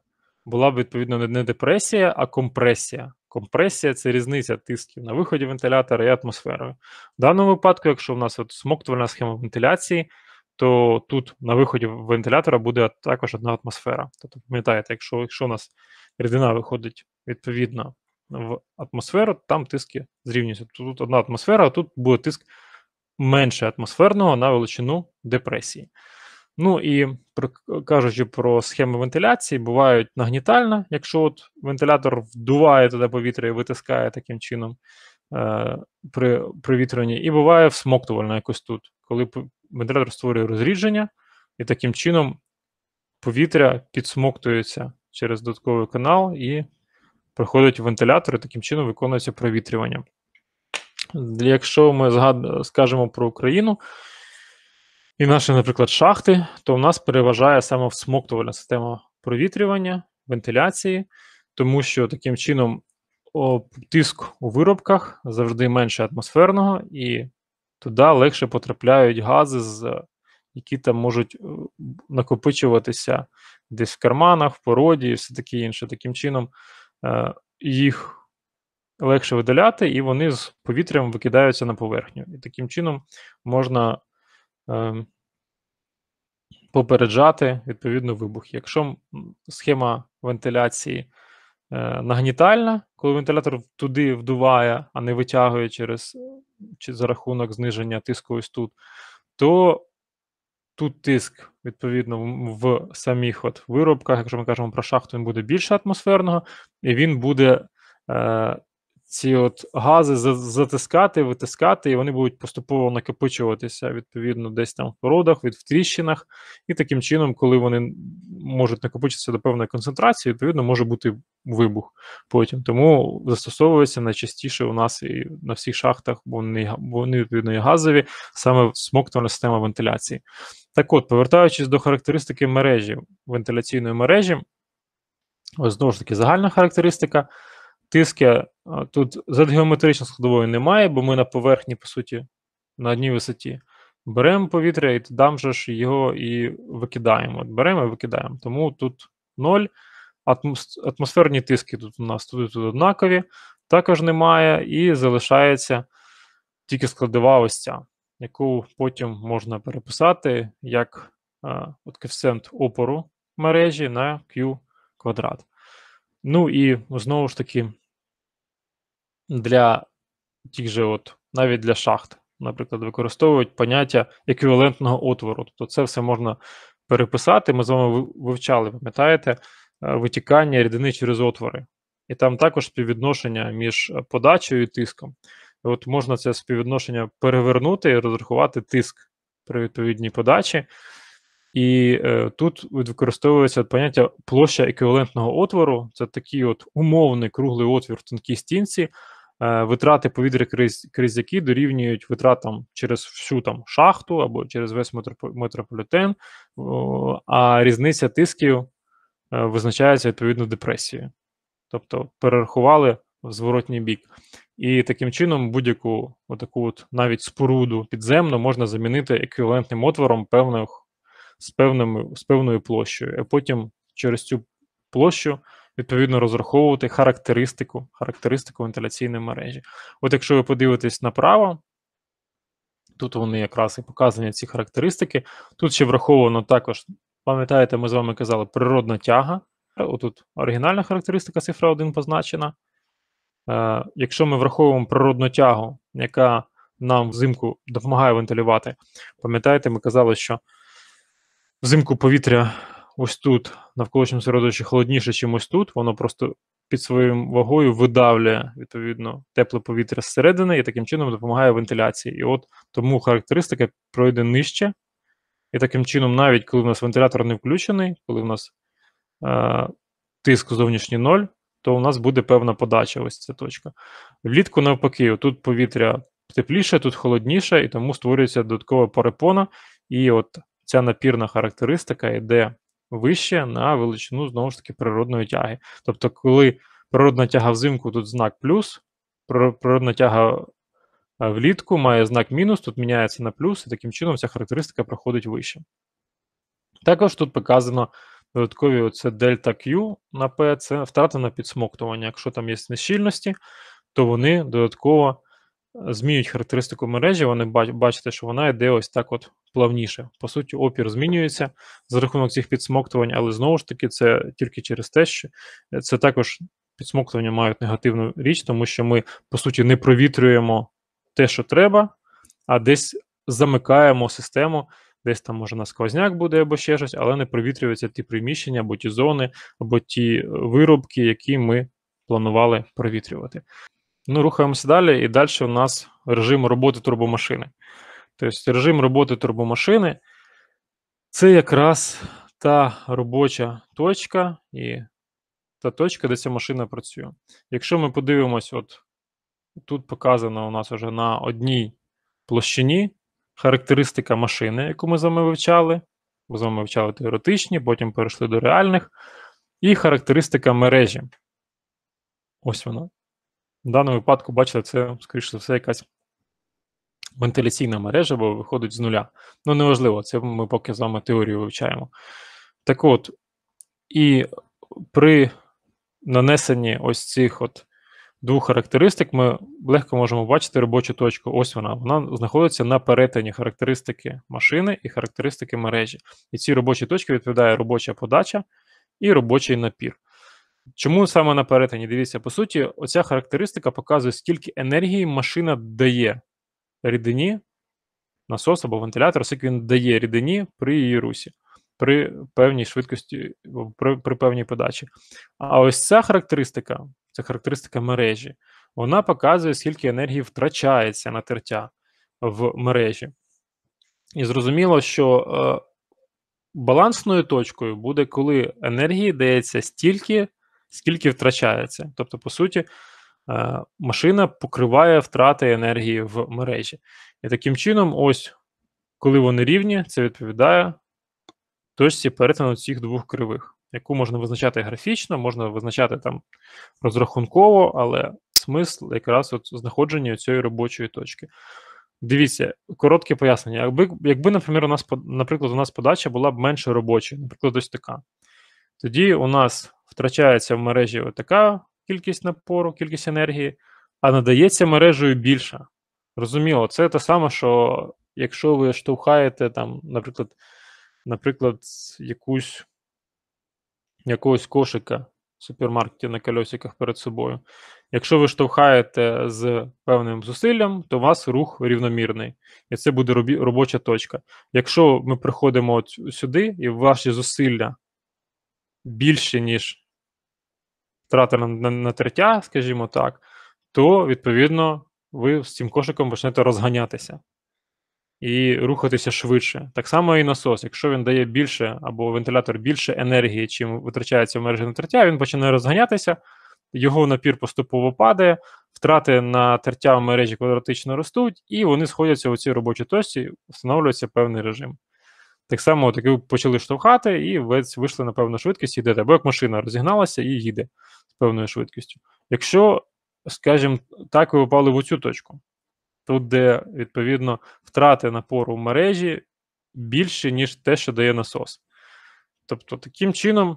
була б відповідно не депресія, а компресія. Компресія це різниця тисків на виході вентилятора і атмосферою. В даному випадку, якщо в нас от смоктувальна схема вентиляції, то тут на виході вентилятора буде також одна атмосфера. Тобто, пам'ятаєте, якщо якщо у нас рідина виходить відповідно в атмосферу, там тиски зрівнюються. Тут одна атмосфера, а тут буде тиск менше атмосферного на величину депресії. Ну і кажучи про схеми вентиляції, бувають нагнітальна, якщо от вентилятор вдуває туди повітря і витискає таким чином е, при привітренні, і буває всмоктувальна якось тут, коли вентилятор створює розрідження, і таким чином повітря підсмоктується через додатковий канал і проходить вентилятор, і таким чином виконується провітрювання. Якщо ми згад... скажемо про Україну і наші, наприклад, шахти, то в нас переважає саме всмоктувальна система провітрювання, вентиляції, тому що таким чином тиск у виробках завжди менше атмосферного, і туди легше потрапляють гази з які там можуть е, накопичуватися десь в карманах, в породі і все таке інше. Таким чином е, їх легше видаляти, і вони з повітрям викидаються на поверхню. І таким чином можна е, попереджати відповідно вибух. Якщо схема вентиляції нагнітальна, коли вентилятор туди вдуває, а не витягує через чи за рахунок зниження тиску ось тут, то Тут тиск, відповідно, в самих от виробках, якщо ми кажемо про шахту, він буде більше атмосферного, і він буде е, ці от гази затискати, витискати, і вони будуть поступово накопичуватися відповідно десь там в породах, від в тріщинах. І таким чином, коли вони можуть накопичитися до певної концентрації, відповідно може бути вибух потім. Тому застосовується найчастіше у нас і на всіх шахтах, бо вони, вони відповідно і газові, саме смоктувальна система вентиляції. Так от, повертаючись до характеристики мережі вентиляційної мережі, ось знову ж таки загальна характеристика тиски тут за геометрично складовою немає, бо ми на поверхні, по суті, на одній висоті. Беремо повітря і там же ж його і викидаємо. От Беремо і викидаємо. Тому тут ноль, Атмосферні тиски тут у нас тут, тут однакові, також немає, і залишається тільки складова ось ця, яку потім можна переписати як а, от коефіцієнт опору мережі на Q квадрат. Ну і знову ж таки, для тих же, от, навіть для шахт, наприклад, використовують поняття еквівалентного отвору. Тобто це все можна переписати. Ми з вами вивчали, пам'ятаєте, е, витікання рідини через отвори. І там також співвідношення між подачею і тиском. І от можна це співвідношення перевернути і розрахувати тиск при відповідній подачі. І е, тут використовується поняття площа еквівалентного отвору. Це такий от умовний круглий отвір в тонкій стінці, е, витрати повітря крізь, крізь які дорівнюють витратам через всю там шахту або через весь метрополітен, о, а різниця тисків е, визначається відповідно депресією. Тобто перерахували в зворотній бік. І таким чином будь-яку отаку от навіть споруду підземну можна замінити еквівалентним отвором певних з певним, з певною площею, а потім через цю площу відповідно розраховувати характеристику характеристику вентиляційної мережі. От якщо ви подивитесь направо, тут вони якраз і показані ці характеристики. Тут ще враховано також, пам'ятаєте, ми з вами казали природна тяга. Отут оригінальна характеристика цифра 1 позначена. Е, якщо ми враховуємо природну тягу, яка нам взимку допомагає вентилювати, пам'ятаєте, ми казали, що взимку повітря ось тут, навколишньому середовищі холодніше, ніж ось тут. Воно просто під своєю вагою видавлює відповідно тепле повітря зсередини і таким чином допомагає вентиляції. І от тому характеристика пройде нижче. І таким чином, навіть коли у нас вентилятор не включений, коли у нас е, тиск зовнішній ноль, то у нас буде певна подача. Ось ця точка. Влітку, навпаки, тут повітря тепліше, тут холодніше, і тому створюється додаткова перепона. І от ця напірна характеристика йде вище на величину знову ж таки природної тяги. Тобто, коли природна тяга взимку, тут знак плюс, природна тяга е, влітку має знак мінус, тут міняється на плюс, і таким чином ця характеристика проходить вище. Також тут показано. Додаткові оце дельта Q на P, це втрата на підсмоктування. Якщо там є нещільності, то вони додатково змінюють характеристику мережі, вони бачите, що вона йде ось так от плавніше. По суті, опір змінюється за рахунок цих підсмоктувань, але знову ж таки, це тільки через те, що е, це також підсмоктування мають негативну річ, тому що ми, по суті, не провітрюємо те, що треба, а десь замикаємо систему. Десь там, може, на сквозняк буде або ще щось, але не провітрюються ті приміщення, або ті зони, або ті е, виробки, які ми планували провітрювати. Ну, рухаємося далі, і далі у нас режим роботи турбомашини. Тобто, режим роботи турбомашини це якраз та робоча точка і та точка, де ця машина працює. Якщо ми подивимось, от тут показано у нас вже на одній площині характеристика машини, яку ми з вами вивчали. Ми з вами вивчали теоретичні, потім перейшли до реальних, і характеристика мережі. Ось вона. В даному випадку, бачите, це, скоріше за все, якась вентиляційна мережа, бо виходить з нуля. Ну, неважливо, це ми поки з вами теорію вивчаємо. Так от, і при нанесенні ось цих от двох характеристик ми легко можемо бачити робочу точку. Ось вона. Вона знаходиться на перетині характеристики машини і характеристики мережі. І ці робочі точки відповідає робоча подача і робочий напір. Чому саме на перетині? Дивіться, по суті, оця характеристика показує, скільки енергії машина дає рідині, насос або вентилятор, оскільки він дає рідині при її русі, при певній швидкості, при, при певній подачі. А ось ця характеристика, ця характеристика мережі, вона показує, скільки енергії втрачається на тертя в мережі. І зрозуміло, що е, балансною точкою буде, коли енергії дається стільки скільки втрачається. Тобто, по суті, е, машина покриває втрати енергії в мережі. І таким чином, ось коли вони рівні, це відповідає точці перетину цих двох кривих, яку можна визначати графічно, можна визначати там розрахунково, але смисл якраз от знаходження цієї робочої точки. Дивіться, коротке пояснення. Якби, якби наприклад, у нас наприклад, у нас подача була б менше робоча, наприклад, ось така. Тоді у нас втрачається в мережі така кількість напору, кількість енергії, а надається мережею більша. Розуміло, це те саме, що якщо ви штовхаєте, там, наприклад, наприклад, якусь якогось кошика в супермаркеті на кольосиках перед собою. Якщо ви штовхаєте з певним зусиллям, то у вас рух рівномірний, і це буде робоча точка. Якщо ми приходимо от сюди, і ваші зусилля більше, ніж втрата на, на, на тертя, скажімо так, то, відповідно, ви з цим кошиком почнете розганятися і рухатися швидше. Так само і насос. Якщо він дає більше або вентилятор більше енергії, чим витрачається в мережі на тертя, він почне розганятися, його напір поступово падає, втрати на тертя в мережі квадратично ростуть, і вони сходяться у цій робочій тості, встановлюється певний режим. Так само таки почали штовхати, і вийшли на певну швидкість і йдете. Або як машина розігналася і їде з певною швидкістю. Якщо, скажімо, так ви випали в цю точку, тут, де відповідно втрати напору в мережі більше, ніж те, що дає насос. Тобто, таким чином,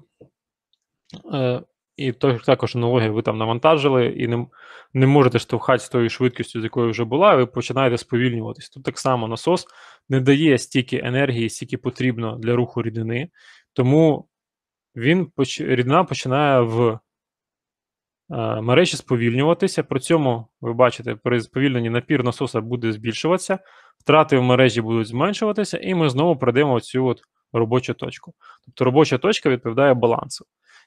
е, і також аналогія ви там навантажили і не не можете штовхати з тою швидкістю, з якою вже була, і ви починаєте сповільнюватись. Тут так само насос не дає стільки енергії, стільки потрібно для руху рідини, тому він рідина починає в е, мережі сповільнюватися. При цьому ви бачите, при сповільненні напір насоса буде збільшуватися, втрати в мережі будуть зменшуватися, і ми знову прийдемо цю от робочу точку. Тобто робоча точка відповідає балансу.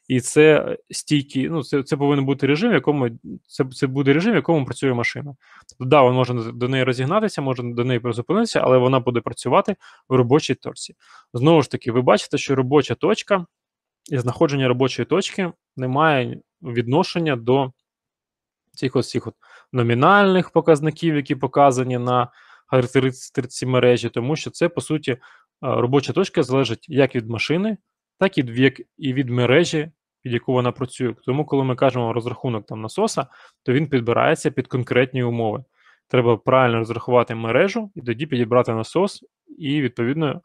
І це стійкі, ну це це повинен бути режим, в якому це це буде режим, в якому працює машина. Тобто, да, він може до неї розігнатися, може до неї призупинитися, але вона буде працювати в робочій точці. Знову ж таки, ви бачите, що робоча точка і знаходження робочої точки не має відношення до цих от, цих от номінальних показників, які показані на характеристиці мережі, тому що це по суті е, робоча точка залежить як від машини так і від мережі, під яку вона працює. Тому, коли ми кажемо розрахунок там насоса, то він підбирається під конкретні умови. Треба правильно розрахувати мережу і тоді підібрати насос, і, відповідно,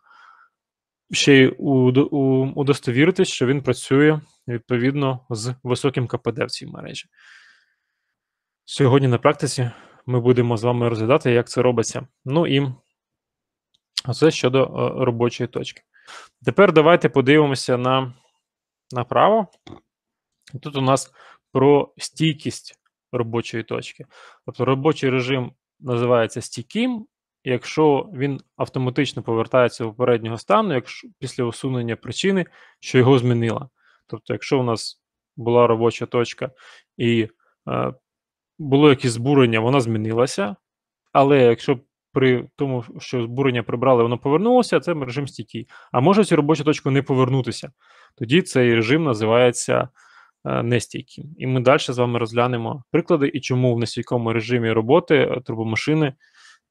ще й удостовіритись, що він працює відповідно з високим КПД в цій мережі. Сьогодні на практиці ми будемо з вами розглядати, як це робиться. Ну і це щодо е, робочої точки. Тепер давайте подивимося на направо. Тут у нас про стійкість робочої точки. Тобто робочий режим називається стійким, якщо він автоматично повертається до попереднього стану, якщо після усунення причини, що його змінила. Тобто, якщо у нас була робоча точка і е, було якесь збурення, вона змінилася. Але якщо при тому, що збурення прибрали, воно повернулося, це режим стійкий. А може цю робочу точку не повернутися. Тоді цей режим називається е, нестійким. І ми далі з вами розглянемо приклади і чому в нестійкому режимі роботи е, турбомашини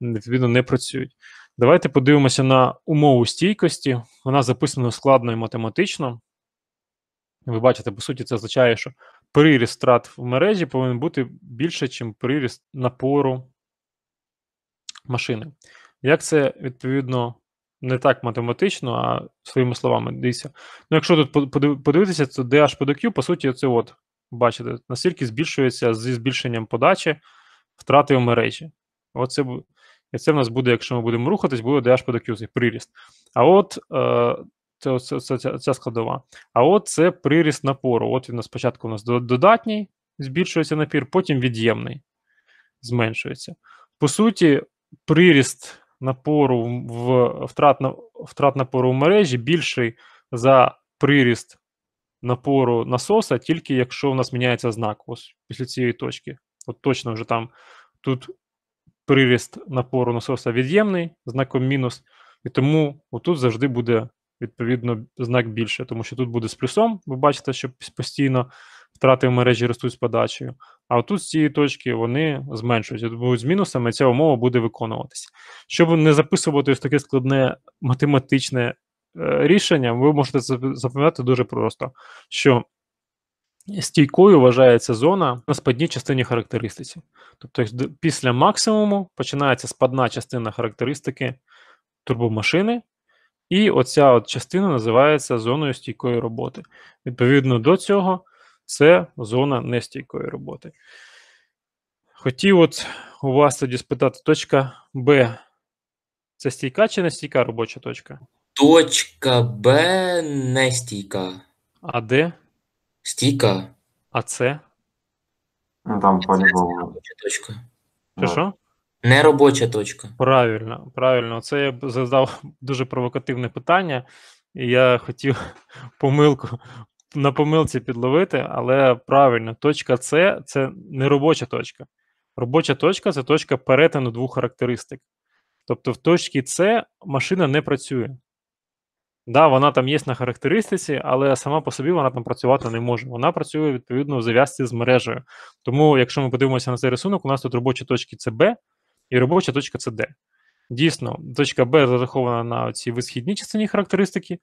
відповідно не працюють. Давайте подивимося на умову стійкості. Вона записана складно і математично. Ви бачите, по суті, це означає, що приріст втрат в мережі повинен бути більше, ніж приріст напору машини. Як це відповідно не так математично, а своїми словами дивіться. Ну, якщо тут подивитися, то DH по DQ, по суті, це от бачите, наскільки збільшується зі збільшенням подачі втрати в мережі. Оце і це в нас буде, якщо ми будемо рухатись, буде DH по DQ, приріст. А от е, це, це, це, ця складова. А от це приріст напору. От він спочатку у нас додатній, збільшується напір, потім від'ємний, зменшується. По суті, приріст напору в втрат втрат напору в мережі більший за приріст напору насоса, тільки якщо в нас міняється знак ось після цієї точки. От точно вже там тут приріст напору насоса від'ємний, знаком мінус, і тому отут завжди буде, відповідно, знак більше, тому що тут буде з плюсом, ви бачите, що постійно втрати в мережі ростуть з подачею. А отут, з цієї точки вони зменшуються. Тому тобто з мінусами ця умова буде виконуватися. Щоб не записувати ось таке складне математичне е, рішення, ви можете запам'ятати дуже просто, що стійкою вважається зона на спадній частині характеристиці. Тобто, після максимуму починається спадна частина характеристики турбомашини. І оця от частина називається зоною стійкої роботи. Відповідно до цього, це зона нестійкої роботи. Хотів от у вас тоді спитати: точка Б. Це стійка чи нестійка робоча точка? Точка Б нестійка. А Д? Стійка. А С? Ну, там робоча точка. Що що? Не робоча точка. Правильно, правильно. Це я б задав <laughs> дуже провокативне питання, і я хотів <laughs> помилку на помилці підловити, але правильно, точка С це не робоча точка. Робоча точка це точка перетину двох характеристик. Тобто в точці С машина не працює. Да, вона там є на характеристиці, але сама по собі вона там працювати не може. Вона працює відповідно в зав'язці з мережею. Тому, якщо ми подивимося на цей рисунок, у нас тут робочі точки це Б і робоча точка це Д. Дійсно, точка Б зарахована на цій висхідній частині характеристики,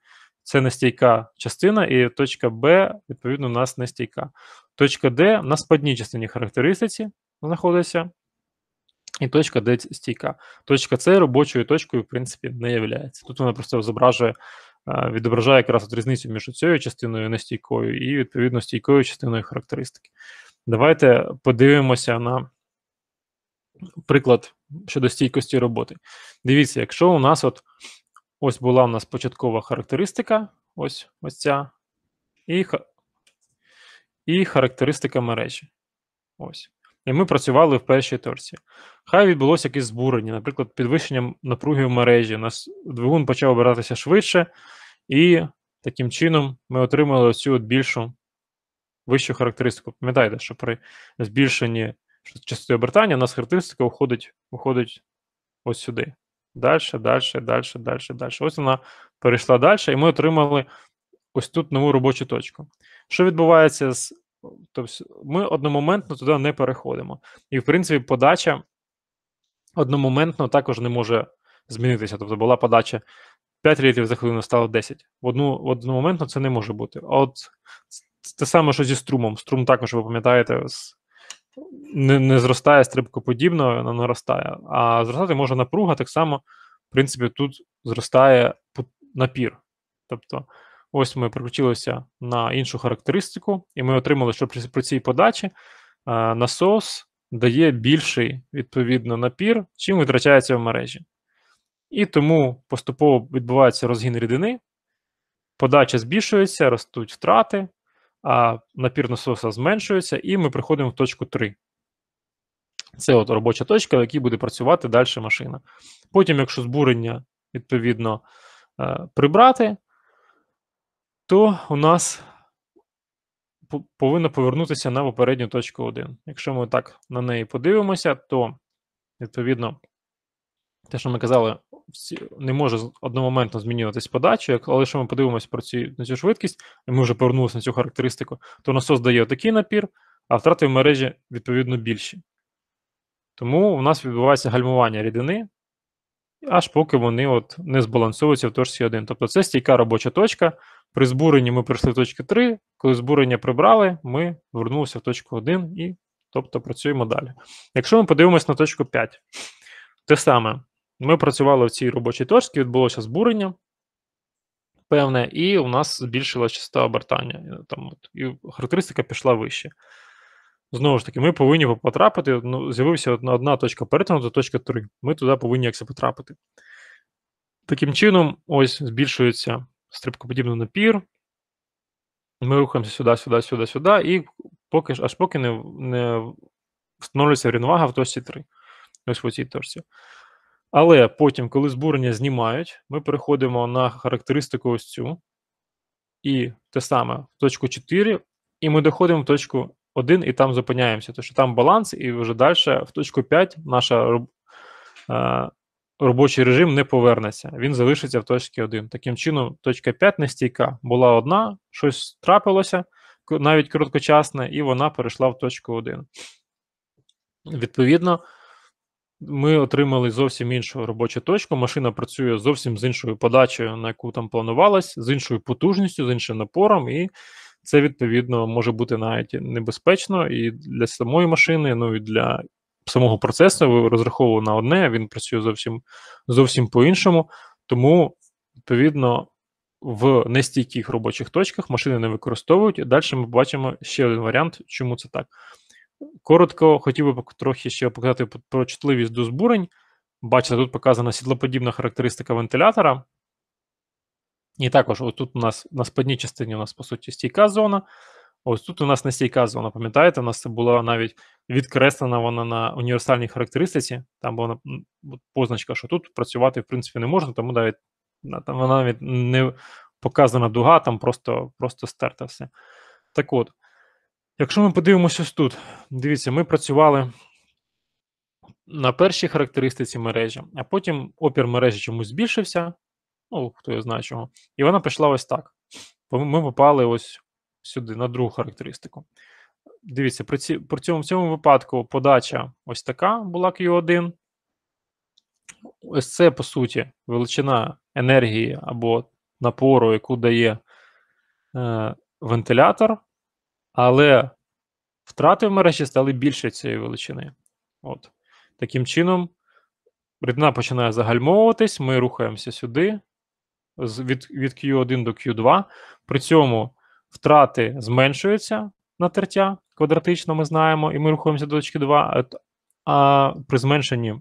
це нестійка частина, і точка Б, відповідно, у нас нестійка. Точка Д на спадній частині характеристиці знаходиться, і точка Д стійка. Точка С робочою точкою, в принципі, не є. Тут вона просто зображує, е, відображає якраз от різницю між цією частиною нестійкою і, відповідно, стійкою частиною характеристики. Давайте подивимося на приклад щодо стійкості роботи. Дивіться, якщо у нас от Ось була у нас початкова характеристика. Ось ось ця. І і характеристика мережі. Ось. І ми працювали в першій торці. Хай відбулося якесь збурення, наприклад, підвищенням напруги в мережі. У нас двигун почав обиратися швидше, і таким чином ми отримали оцю от більшу вищу характеристику. Пам'ятайте, що при збільшенні частоти обертання у нас характеристика виходить, виходить ось сюди. Далі, далі, далі, далі, далі. Ось вона перейшла далі, і ми отримали ось тут нову робочу точку. Що відбувається з. Тобто, ми одномоментно туди не переходимо. І, в принципі, подача одномоментно також не може змінитися. Тобто, була подача 5 літрів за хвилину, стало 10. В одну одномоментно це не може бути. А от те саме, що зі струмом. Струм також, ви пам'ятаєте, з не не зростає стрибкоподібно, вона наростає. А зростати може напруга так само, в принципі, тут зростає напір. Тобто, ось ми переключилися на іншу характеристику, і ми отримали, що при цій подачі е, насос дає більший відповідно напір, чим витрачається в мережі. І тому поступово відбувається розгін рідини, подача збільшується, ростуть втрати, а напір насоса зменшується, і ми приходимо в точку 3. Це от робоча точка, в якій буде працювати далі машина. Потім, якщо збурення, відповідно, е, прибрати, то у нас повинно повернутися на попередню точку 1. Якщо ми так на неї подивимося, то, відповідно, те, що ми казали, не може одномоментно змінюватись подача, але якщо ми подивимося про цю, на цю швидкість, і ми вже повернулися на цю характеристику, то насос дає такий напір, а втрати в мережі відповідно більші. Тому у нас відбувається гальмування рідини, аж поки вони от не збалансуються в точці 1. Тобто це стійка робоча точка. При збуренні ми прийшли в точку 3, коли збурення прибрали, ми вернулися в точку 1 і тобто працюємо далі. Якщо ми подивимося на точку 5, те саме, ми працювали в цій робочій точці, відбулося збурення певне, і у нас збільшилася частота обертання. Там, от, І характеристика пішла вище. Знову ж таки, ми повинні потрапити. Ну, З'явився одна, одна точка перетину, точка 3. Ми туди повинні якось потрапити. Таким чином, ось збільшується стрибкоподібний напір. Ми рухаємося сюди, сюди, сюди, сюди, і поки, аж поки не не встановлюється рівновага в точці 3. Ось в цій точці. Але потім, коли збурення знімають, ми переходимо на характеристику ось цю і те саме в точку 4, і ми доходимо в точку 1 і там зупиняємося. Тому що там баланс, і вже далі в точку 5 наш е, робочий режим не повернеться. Він залишиться в точці 1. Таким чином, точка 5 нестійка була одна, щось трапилося навіть короткочасне, і вона перейшла в точку 1. Відповідно ми отримали зовсім іншу робочу точку. Машина працює зовсім з іншою подачею, на яку там планувалась, з іншою потужністю, з іншим напором, і це відповідно може бути навіть небезпечно і для самої машини, ну і для самого процесу. Розраховував на одне, він працює зовсім зовсім по-іншому. Тому, відповідно, в нестійких робочих точках машини не використовують. І далі ми бачимо ще один варіант, чому це так. Коротко хотів би трохи ще показати про чутливість до збурень. Бачите, тут показана сідлоподібна характеристика вентилятора. І також, отут у нас на спадній частині у нас, по суті, стійка зона. Ось тут у нас не стійка зона. Пам'ятаєте, у нас це була навіть відкреслена вона на універсальній характеристиці. Там була позначка, що тут працювати, в принципі, не можна, тому навіть там вона навіть не показана дуга, там просто, просто стерта все. Так от. Якщо ми подивимося ось тут, дивіться, ми працювали на першій характеристиці мережі, а потім опір мережі чомусь збільшився. Ну, хто я знає чого, і вона пішла ось так. Ми попали ось сюди, на другу характеристику. Дивіться, при, ці, при цьому в цьому випадку подача ось така була Q1. Ось це, по суті, величина енергії або напору, яку дає е, вентилятор. Але втрати в мережі стали більше цієї величини. От. Таким чином, рідна починає загальмовуватись, ми рухаємося сюди, від від Q1 до Q2. При цьому втрати зменшуються на тертя квадратично, ми знаємо, і ми рухаємося до точки 2. А при зменшенні,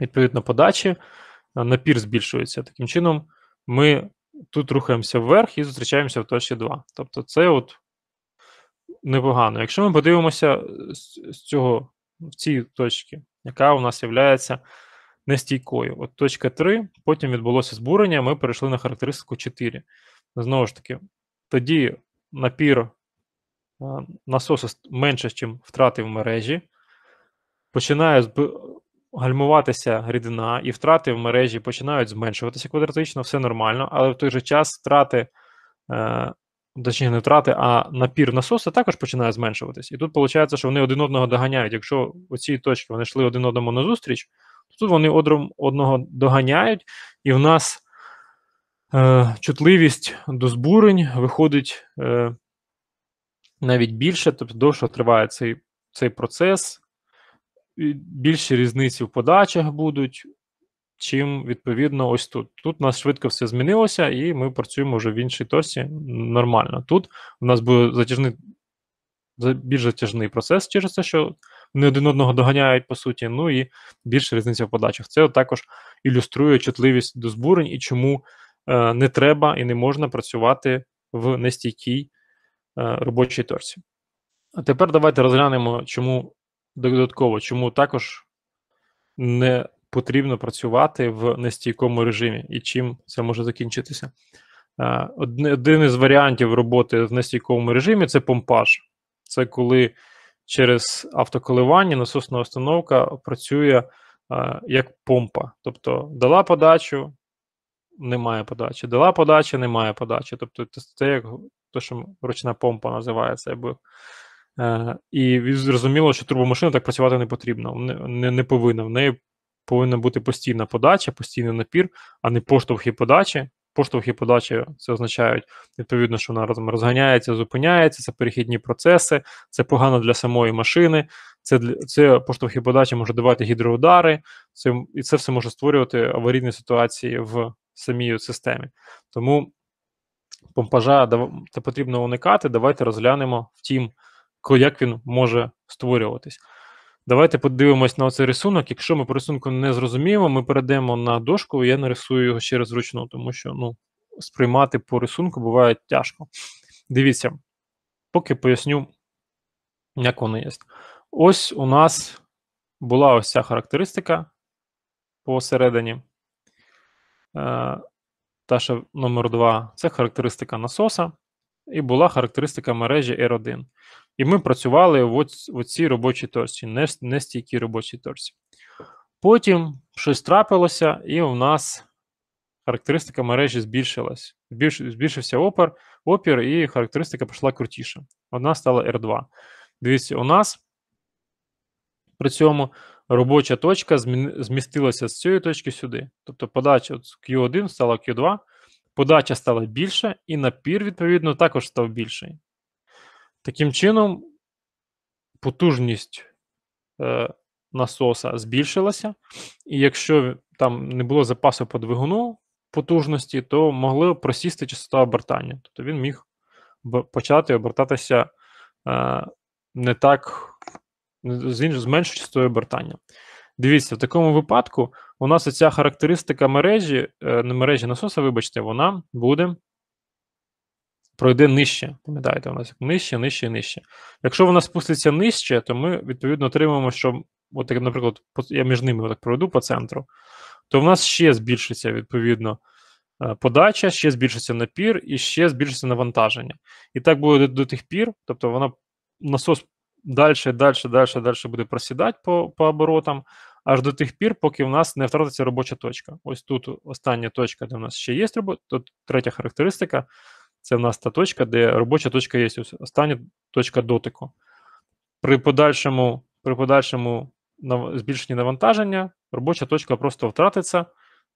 відповідно, подачі е, напір збільшується. Таким чином, ми тут рухаємося вверх і зустрічаємося в точці 2. Тобто, це от непогано. Якщо ми подивимося з, цього в цій точці, яка у нас є нестійкою. От точка 3, потім відбулося збурення, ми перейшли на характеристику 4. Знову ж таки, тоді напір е, насоса менше, ніж втрати в мережі, починає гальмуватися рідина, і втрати в мережі починають зменшуватися квадратично, все нормально, але в той же час втрати. Е, точніше не втрати, а напір насоса також починає зменшуватись. І тут виходить, що вони один одного доганяють. Якщо цій точки вони йшли один одному назустріч, то тут вони одного доганяють, і в нас е, чутливість до збурень виходить е, навіть більше, тобто довше триває цей, цей процес. Більші різниці в подачах будуть, чим відповідно ось тут. Тут у нас швидко все змінилося, і ми працюємо вже в іншій тосі. нормально. Тут у нас буде затяжний більш затяжний процес через те, що вони один одного доганяють, по суті, ну і більше різниця в подачах. Це також ілюструє чутливість до збурень і чому е, не треба і не можна працювати в нестійкій е, робочій торці. А тепер давайте розглянемо, чому додатково, чому також не потрібно працювати в нестійкому режимі, і чим це може закінчитися. Один із варіантів роботи в нестійкому режимі це помпаж. Це коли через автоколивання насосна установка працює як помпа. Тобто дала подачу, немає подачі, дала подачі, немає подачі. Тобто, це як те, що ручна помпа називається. Е, і зрозуміло, що турбомашина так працювати не потрібно, не, не повинна. В неї повинна бути постійна подача, постійний напір, а не поштовхи подачі. Поштовхи подачі це означають відповідно, що вона разом розганяється, зупиняється. Це перехідні процеси, це погано для самої машини. Це для це поштовхи подачі може давати гідроудари, це і це все може створювати аварійні ситуації в самій системі. Тому помпажа та потрібно уникати. Давайте розглянемо втім, як він може створюватись. Давайте подивимось на цей рисунок. Якщо ми по рисунку не зрозуміємо, ми перейдемо на дошку, і я нарисую його ще раз вручну, тому що ну, сприймати по рисунку буває тяжко. Дивіться, поки поясню, як воно є. Ось у нас була ось ця характеристика посередині. Е, Таша номер 2 це характеристика насоса, і була характеристика мережі R1. І ми працювали в, цій робочій торсі, не, не стійкій робочій торсі. Потім щось трапилося, і у нас характеристика мережі збільшилась. збільшився опір, опір, і характеристика пішла крутіше. Одна стала r 2 Дивіться, у нас при цьому робоча точка змістилася з цієї точки сюди. Тобто подача з Q1 стала Q2, подача стала більша, і напір, відповідно, також став більший. Таким чином, потужність е, насоса збільшилася, і якщо там не було запасу по двигуну потужності, то могли просісти частота обертання. Тобто він міг почати обертатися е, не так з меншою частотою обертання. Дивіться, в такому випадку у нас оця характеристика мережі, е, мережі насоса, вибачте, вона буде пройде нижче. Пам'ятаєте, у нас нижче, нижче нижче. Якщо вона спуститься нижче, то ми відповідно отримаємо, що, от, наприклад, я між ними так пройду по центру, то в нас ще збільшиться відповідно е, подача, ще збільшиться напір і ще збільшиться навантаження. І так буде до, до тих пір, тобто вона насос далі, далі, далі, далі буде просідати по, по оборотам. Аж до тих пір, поки в нас не втратиться робоча точка. Ось тут остання точка, де в нас ще є робота, тут третя характеристика це в нас та точка, де робоча точка є. Ось остання точка дотику. При подальшому при подальшому збільшенні навантаження робоча точка просто втратиться,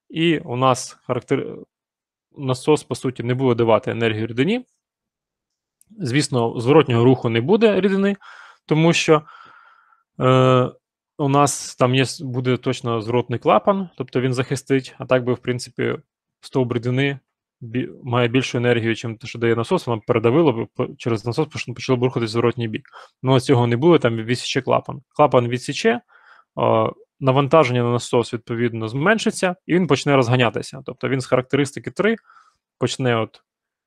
і у нас характер... насос, по суті, не буде давати енергію рідині. Звісно, зворотнього руху не буде рідини, тому що е, у нас там є, буде точно зворотний клапан, тобто він захистить, а так би, в принципі, стовп рідини має більшу енергію, чим те, що дає насос, вам передавило, через насос почало б рухатись зворотній бік. Ну, цього не було, там відсіче клапан. Клапан відсіче, навантаження на насос, відповідно, зменшиться, і він почне розганятися. Тобто він з характеристики 3 почне от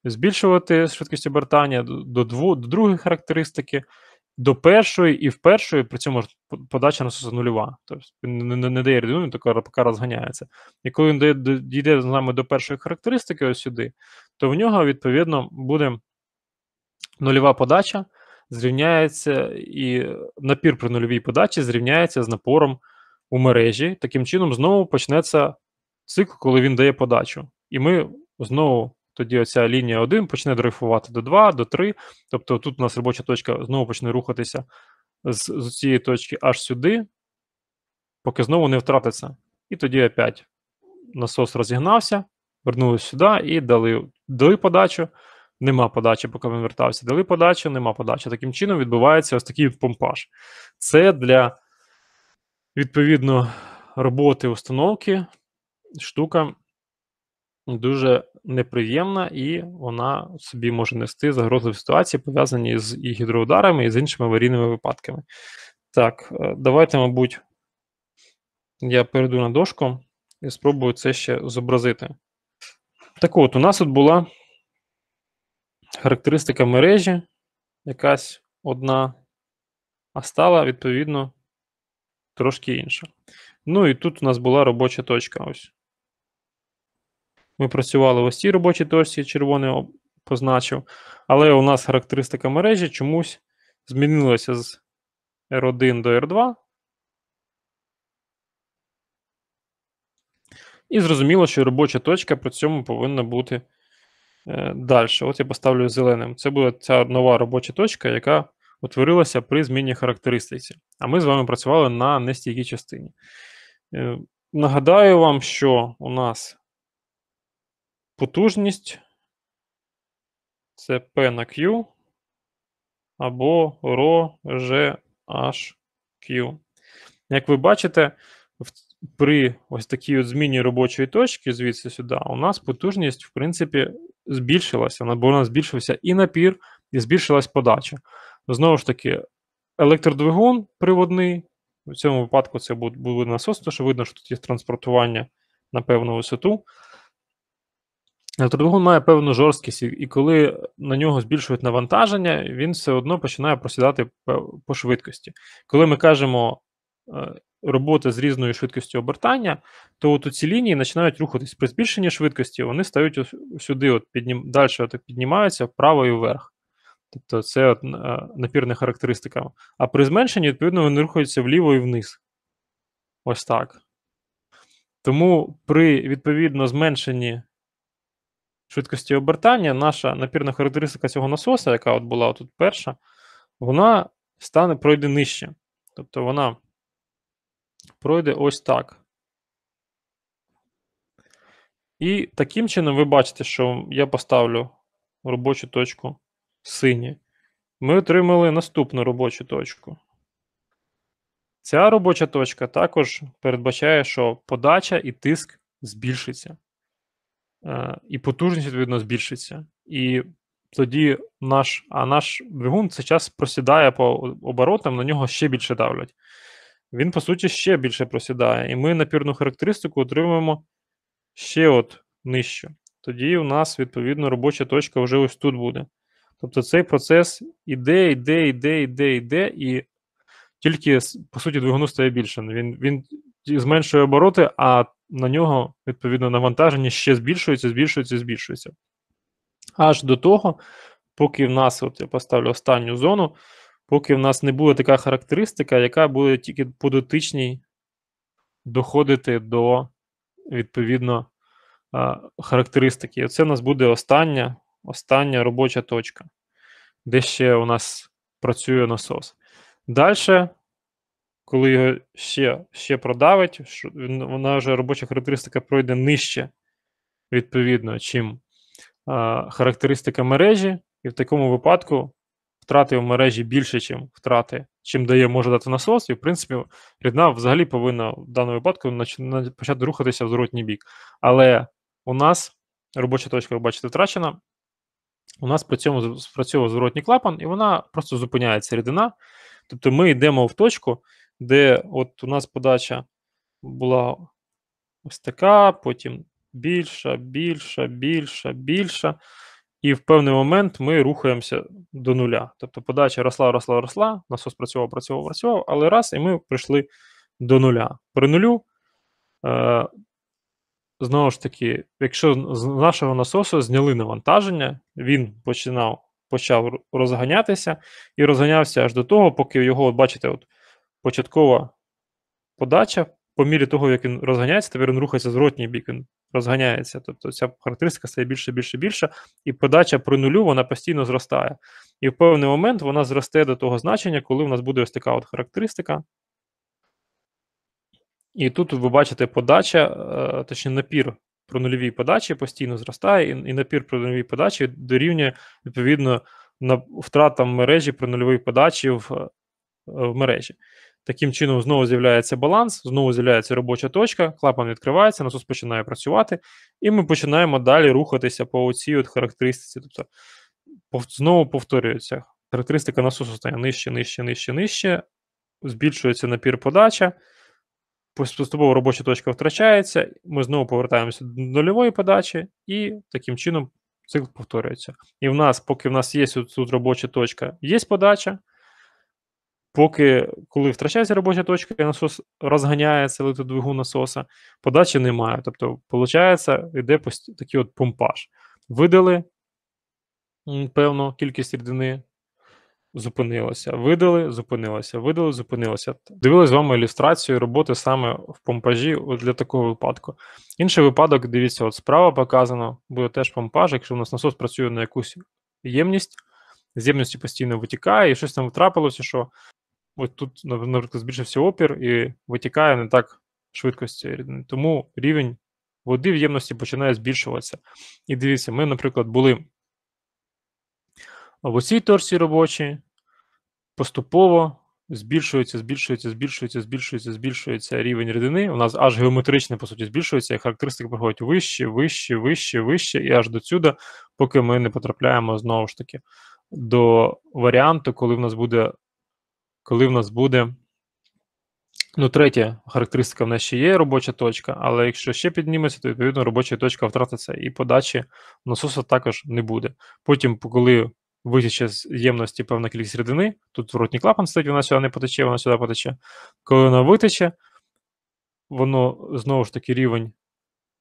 збільшувати швидкість обертання до, до, дву, до другої характеристики до першої і в першої при цьому ж подача насосу нульова. Тобто він не, не, не дає рідину, то поки розганяється. І коли він дає, дійде з нами до першої характеристики, ось сюди, то в нього відповідно буде нульова подача, зрівняється і напір при нульовій подачі зрівняється з напором у мережі. Таким чином, знову почнеться цикл, коли він дає подачу. І ми знову тоді оця лінія 1 почне дрейфувати до 2, до 3. Тобто тут у нас робоча точка знову почне рухатися з, з цієї точки аж сюди, поки знову не втратиться. І тоді опять насос розігнався, вернули сюди і дали, дали подачу. Нема подачі, поки він вертався. Дали подачу, нема подачі. Таким чином відбувається ось такий помпаж. Це для відповідно роботи установки штука дуже неприємна, і вона собі може нести в ситуації, пов'язані з і гідроударами, і з іншими аварійними випадками. Так, е, давайте, мабуть, я перейду на дошку і спробую це ще зобразити. Так от, у нас тут була характеристика мережі, якась одна, а стала, відповідно, трошки інша. Ну і тут у нас була робоча точка. Ось ми працювали ось цій робочій точці, червоний позначив, але у нас характеристика мережі чомусь змінилася з R1 до R2. І зрозуміло, що робоча точка при цьому повинна бути е, далі. От я поставлю зеленим. Це буде ця нова робоча точка, яка утворилася при зміні характеристиці. А ми з вами працювали на нестійкій частині. Е, нагадаю вам, що у нас Потужність це P на Q або Rho G H Q. Як ви бачите, при ось такій от зміні робочої точки звідси сюди, у нас потужність, в принципі, збільшилася. Бо вона збільшився і напір, і збільшилась подача. Знову ж таки, електродвигун приводний. В цьому випадку це буде насос, тому що видно, що тут є транспортування на певну висоту. Електродвигун має певну жорсткість, і коли на нього збільшують навантаження, він все одно починає просідати по швидкості. Коли ми кажемо е, роботи з різною швидкістю обертання, то от ці лінії починають рухатись при збільшенні швидкості, вони стають сюди, от піднім, далі от піднімаються вправо і вверх. Тобто це от е, напірна характеристика. А при зменшенні, відповідно, вони рухаються вліво і вниз. Ось так. Тому при відповідно зменшенні швидкості обертання, наша напірна характеристика цього насоса, яка от була тут перша, вона стане пройде нижче. Тобто вона пройде ось так. І таким чином ви бачите, що я поставлю робочу точку сині. Ми отримали наступну робочу точку. Ця робоча точка також передбачає, що подача і тиск збільшиться. Е, і потужність відповідно збільшиться. І тоді наш а наш двигун цей час просідає по оборотам, на нього ще більше давлять. Він, по суті, ще більше просідає. І ми напірну характеристику отримуємо ще от нижче. Тоді у нас, відповідно, робоча точка вже ось тут буде. Тобто цей процес іде, іде, іде, іде, іде, і тільки, по суті, двигуну стає більше. Він він зменшує обороти, а на нього, відповідно, навантаження ще збільшується, збільшується, збільшується. Аж до того, поки в нас, от я поставлю останню зону, поки в нас не буде така характеристика, яка буде тільки по дотичній доходити до відповідно характеристики. І оце у нас буде остання, остання робоча точка, де ще у нас працює насос. Далі коли його ще ще продавить, що вона вже робоча характеристика пройде нижче, відповідно, чим а, характеристика мережі, і в такому випадку втрати в мережі більше, чим втрати, чим дає може дати насос, і в принципі рідна взагалі повинна в даному випадку почати рухатися в зворотній бік. Але у нас робоча точка, ви бачите, втрачена. У нас при цьому спрацьовує зворотній клапан, і вона просто зупиняється рідина. Тобто ми йдемо в точку, де от у нас подача була ось така, потім більша, більша, більша, більша. І в певний момент ми рухаємося до нуля. Тобто подача росла, росла, росла, насос працював, працював, працював, але раз, і ми прийшли до нуля. При нулю, е, знову ж таки, якщо з нашого насосу зняли навантаження, він починав почав розганятися і розганявся аж до того, поки його, от бачите, от початкова подача, по мірі того, як він розганяється, тепер він рухається зворотній бік, він розганяється. Тобто ця характеристика стає більше, більше, більше, і подача при нулю вона постійно зростає. І в певний момент вона зросте до того значення, коли в нас буде ось така от характеристика. І тут ви бачите, подача, е, точніше, напір про нульові подачі постійно зростає, і напір про нульові подачі дорівнює відповідно на втратам мережі про нульові подачі в, е, в мережі. Таким чином, знову з'являється баланс, знову з'являється робоча точка, клапан відкривається, насос починає працювати, і ми починаємо далі рухатися по цій от характеристиці. Тобто знову повторюється. Характеристика насосу стає нижче, нижче, нижче, нижче, збільшується напір подача, поступово робоча точка втрачається, ми знову повертаємося до нульової подачі, і таким чином цикл повторюється. І в нас, поки в нас є тут робоча точка, є подача. Поки коли втрачається робоча точка, і насос розганяється, лито двигун насоса, подачі немає. Тобто, виходить, йде такий от помпаж. Видали певну кількість рідини, зупинилося. Видали, зупинилося, видали, зупинилося. Дивились з вами ілюстрацію роботи саме в помпажі от для такого випадку. Інший випадок, дивіться, от справа показано, буде теж помпаж, якщо у нас насос працює на якусь ємність. З ємності постійно витікає, і щось там втрапилося, що ось тут, наприклад, збільшився опір і витікає не так швидкості рідини. Тому рівень води в ємності починає збільшуватися. І дивіться, ми, наприклад, були в оцій торсі робочі, поступово збільшується, збільшується, збільшується, збільшується, збільшується рівень рідини. У нас аж геометрично, по суті, збільшується, і характеристики проходять вище, вище, вище, вище, і аж до сюди, поки ми не потрапляємо знову ж таки. До варіанту, коли в нас буде коли в нас буде. Ну, третя характеристика в нас ще є робоча точка, але якщо ще підніметься, то відповідно робоча точка втратиться і подачі насоса також не буде. Потім, коли витіче з ємності певна кількість рідини, тут воротній клапан стоїть, вона сюди не потече, вона сюди потече. Коли вона витече, воно знову ж таки рівень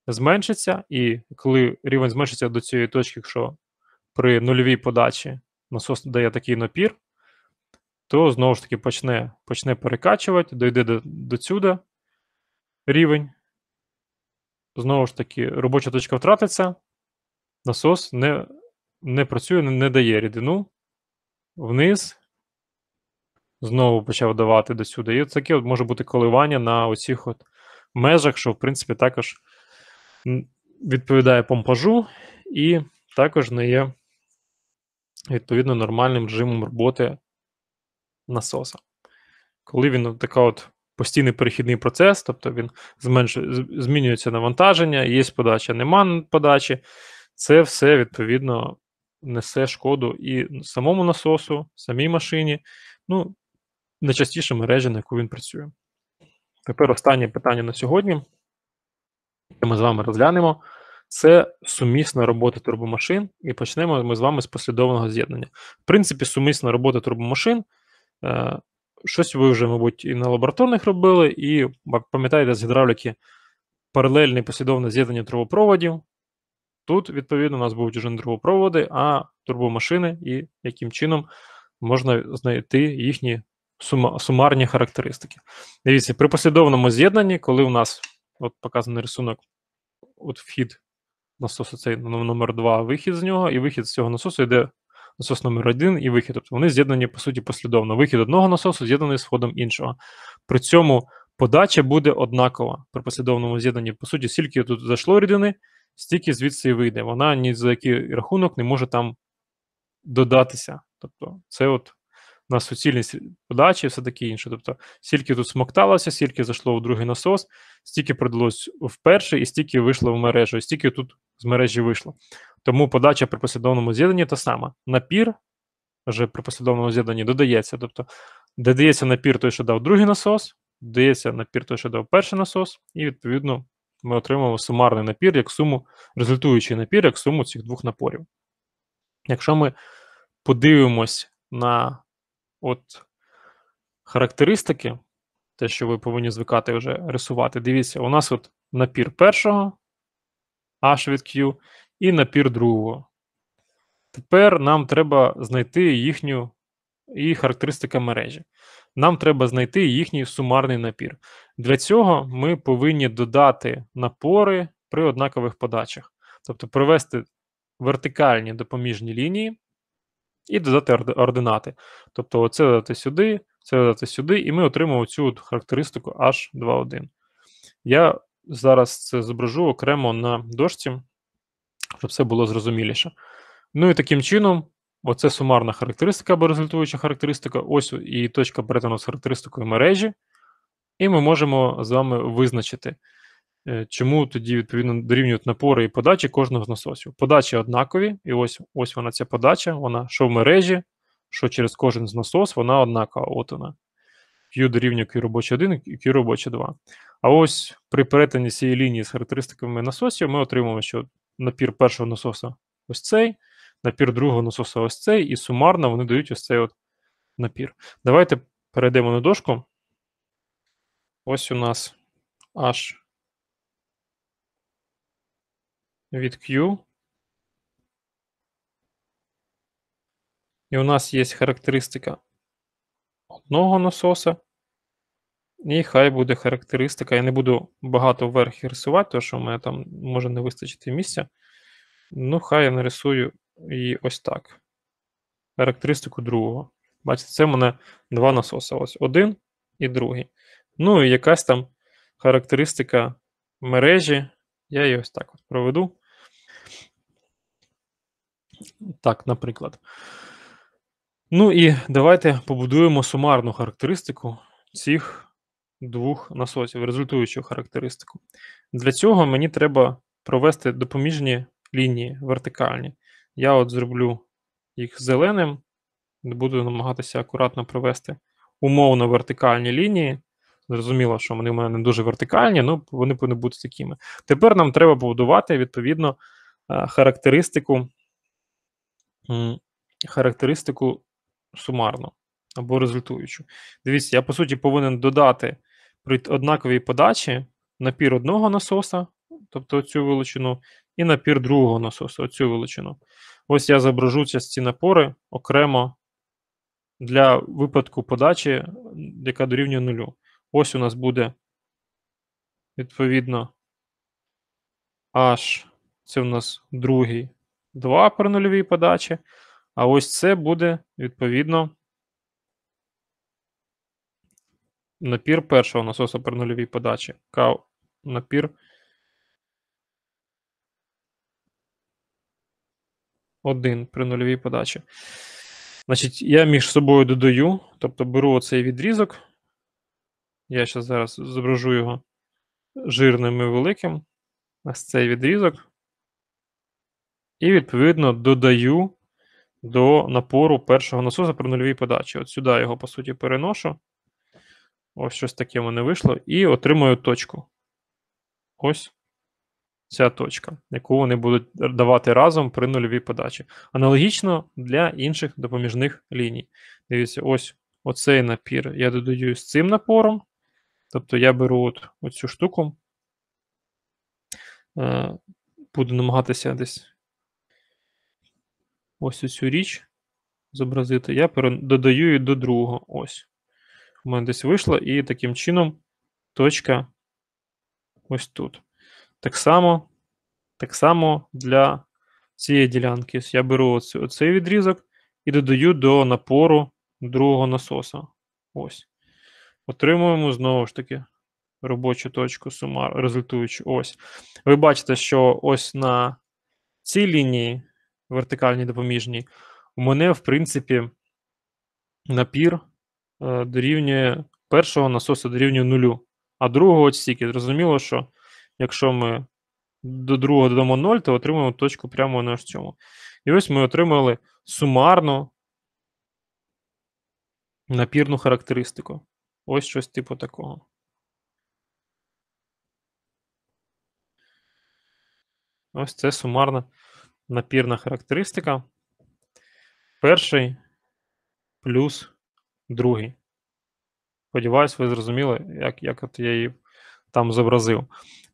зменшиться, і коли рівень зменшиться до цієї точки, якщо при нульовій подачі насос дає такий напір, то знову ж таки почне почне перекачувати, дойде до, до сюди рівень. Знову ж таки, робоча точка втратиться, насос не не працює, не, не дає рідину. Вниз. Знову почав давати до сюди. І таке може бути коливання на оцих от межах, що, в принципі, також відповідає помпажу і також не є відповідно нормальним режимом роботи насоса. Коли він така от постійний перехідний процес, тобто він зменшує, змінюється навантаження, є подача, нема подачі, це все відповідно несе шкоду і самому насосу, самій машині, ну, найчастіше мережі, на яку він працює. Тепер останнє питання на сьогодні, яке ми з вами розглянемо. Це сумісна робота турбомашин, і почнемо ми з вами з послідовного з'єднання. В принципі, сумісна робота турбомашин Е, щось ви вже, мабуть, і на лабораторних робили, і пам'ятаєте з гідравліки паралельне послідовне з'єднання трубопроводів. Тут, відповідно, у нас будуть вже не трубопроводи, а турбомашини, і яким чином можна знайти їхні сума, сумарні характеристики. Дивіться, при послідовному з'єднанні, коли у нас от показаний рисунок, от вхід насосу цей ну, номер 2 вихід з нього, і вихід з цього насосу йде насос номер 1 і вихід. Тобто вони з'єднані, по суті, послідовно. Вихід одного насосу з'єднаний з входом іншого. При цьому подача буде однакова при послідовному з'єднанні. По суті, стільки тут зайшло рідини, стільки звідси і вийде. Вона ні за який рахунок не може там додатися. Тобто, це от на суцільність подачі і все таке інше. Тобто, стільки тут смокталося, стільки зайшло у другий насос, стільки продалось в перший, і стільки вийшло в мережу, і стільки тут з мережі вийшло. Тому подача при послідовному з'єднанні та сама. Напір вже при послідовному з'єднанні додається. Тобто додається напір той, що дав другий насос, додається напір той, що дав перший насос, і, відповідно, ми отримуємо сумарний напір, як суму, результуючий напір, як суму цих двох напорів. Якщо ми подивимось на от характеристики, те, що ви повинні звикати вже рисувати, дивіться, у нас от напір першого H від Q і напір другого. Тепер нам треба знайти їхню і характеристика мережі. Нам треба знайти їхній сумарний напір. Для цього ми повинні додати напори при однакових подачах, тобто провести вертикальні допоміжні лінії і додати ординати. Тобто, це додати сюди, це додати сюди, і ми отримаємо цю характеристику H21. Я зараз це зображу окремо на дошці щоб все було зрозуміліше. Ну і таким чином, оце сумарна характеристика або результуюча характеристика, ось і точка перетину з характеристикою мережі, і ми можемо з вами визначити, е, чому тоді відповідно дорівнюють напори і подачі кожного з насосів. Подачі однакові, і ось ось вона ця подача, вона що в мережі, що через кожен з насос, вона однакова. От вона. Q дорівнює Q робоче 1 і Q робоче 2. А ось при перетині цієї лінії з характеристиками насосів ми отримуємо, що напір першого насоса ось цей, напір другого насоса ось цей, і сумарно вони дають ось цей от напір. Давайте перейдемо на дошку. Ось у нас H від Q. І у нас є характеристика одного насоса і хай буде характеристика. Я не буду багато вверх рисувати, тому що в мене там може не вистачити місця. Ну, хай я нарисую її ось так. Характеристику другого. Бачите, це в мене два насоси. Ось один і другий. Ну і якась там характеристика мережі. Я її ось так от проведу. Так, наприклад. Ну і давайте побудуємо сумарну характеристику цих двох насосів, результуючу характеристику. Для цього мені треба провести допоміжні лінії вертикальні. Я от зроблю їх зеленим, буду намагатися акуратно провести умовно вертикальні лінії. Зрозуміло, що вони в мене не дуже вертикальні, але ну, вони повинні бути такими. Тепер нам треба побудувати відповідно е, характеристику характеристику сумарну або результуючу. Дивіться, я по суті повинен додати при однаковій подачі напір одного насоса, тобто цю величину, і напір другого насоса, оцю величину. Ось я зображу ці напори окремо для випадку подачі, яка дорівнює нулю. Ось у нас буде, відповідно, H, це у нас другий 2 при нульовій подачі. А ось це буде, відповідно, Напір першого насоса при нульовій подачі. Кав напір. Один при нульовій подачі. Значить, я між собою додаю, тобто беру оцей відрізок. Я ще зараз зображу його жирним і великим. Ось цей відрізок. І, відповідно, додаю до напору першого насоса при нульовій подачі. От сюди його, по суті, переношу. Ось щось таке в мене вийшло. І отримую точку. Ось ця точка, яку вони будуть давати разом при нульовій подачі. Аналогічно для інших допоміжних ліній. Дивіться, ось оцей напір я додаю з цим напором. Тобто я беру от оцю штуку, е, буду намагатися десь ось цю річ зобразити. Я додаю її до другого. Ось. У мене десь вийшло, і таким чином точка ось тут. Так само так само для цієї ділянки. Я беру оцей, оцей відрізок і додаю до напору другого насоса. Ось. Отримуємо знову ж таки робочу точку сумар, результуючи ось. Ви бачите, що ось на цій лінії, вертикальній допоміжній, у мене, в принципі, напір. Е, дорівнює першого насосу дорівнює нулю, а другого от стільки. Зрозуміло, що якщо ми до другого додамо 0, то отримаємо точку прямо на цьому. І ось ми отримали сумарну напірну характеристику. Ось щось типу такого. Ось це сумарна напірна характеристика. Перший плюс другий. Сподіваюсь, ви зрозуміли, як як от я її там зобразив.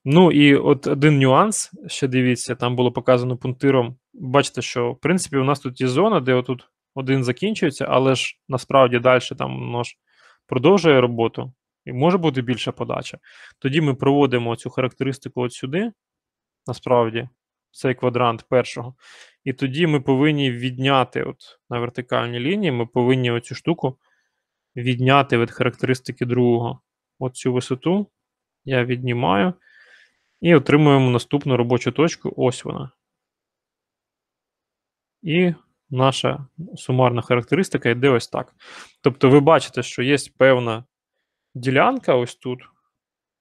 Ну і от один нюанс, ще дивіться, там було показано пунктиром. Бачите, що в принципі у нас тут є зона, де отут один закінчується, але ж насправді далі там нож продовжує роботу, і може бути більша подача. Тоді ми проводимо цю характеристику от сюди, насправді, цей квадрант першого. І тоді ми повинні відняти от на вертикальній лінії, ми повинні оцю штуку відняти від характеристики другого. Оцю висоту я віднімаю і отримуємо наступну робочу точку. Ось вона. І наша сумарна характеристика йде ось так. Тобто, ви бачите, що є певна ділянка ось тут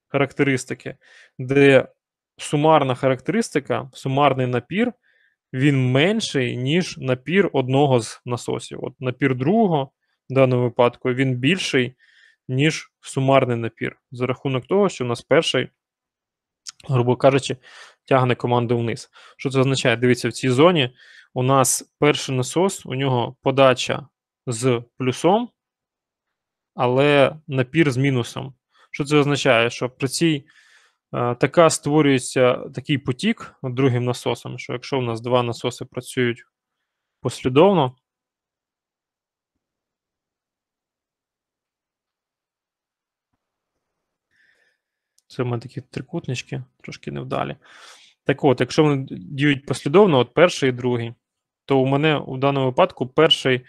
характеристики, де сумарна характеристика, сумарний напір, він менший, ніж напір одного з насосів. От напір другого даному випадку, він більший, ніж сумарний напір, за рахунок того, що у нас перший, грубо кажучи, тягне команду вниз. Що це означає? Дивіться, в цій зоні у нас перший насос, у нього подача з плюсом, але напір з мінусом. Що це означає? Що при цій е, така створюється такий потік другим насосом, що якщо у нас два насоси працюють послідовно, Це в мене такі трикутнички, трошки невдалі. Так от, якщо вони діють послідовно, от перший і другий, то у мене у даному випадку перший,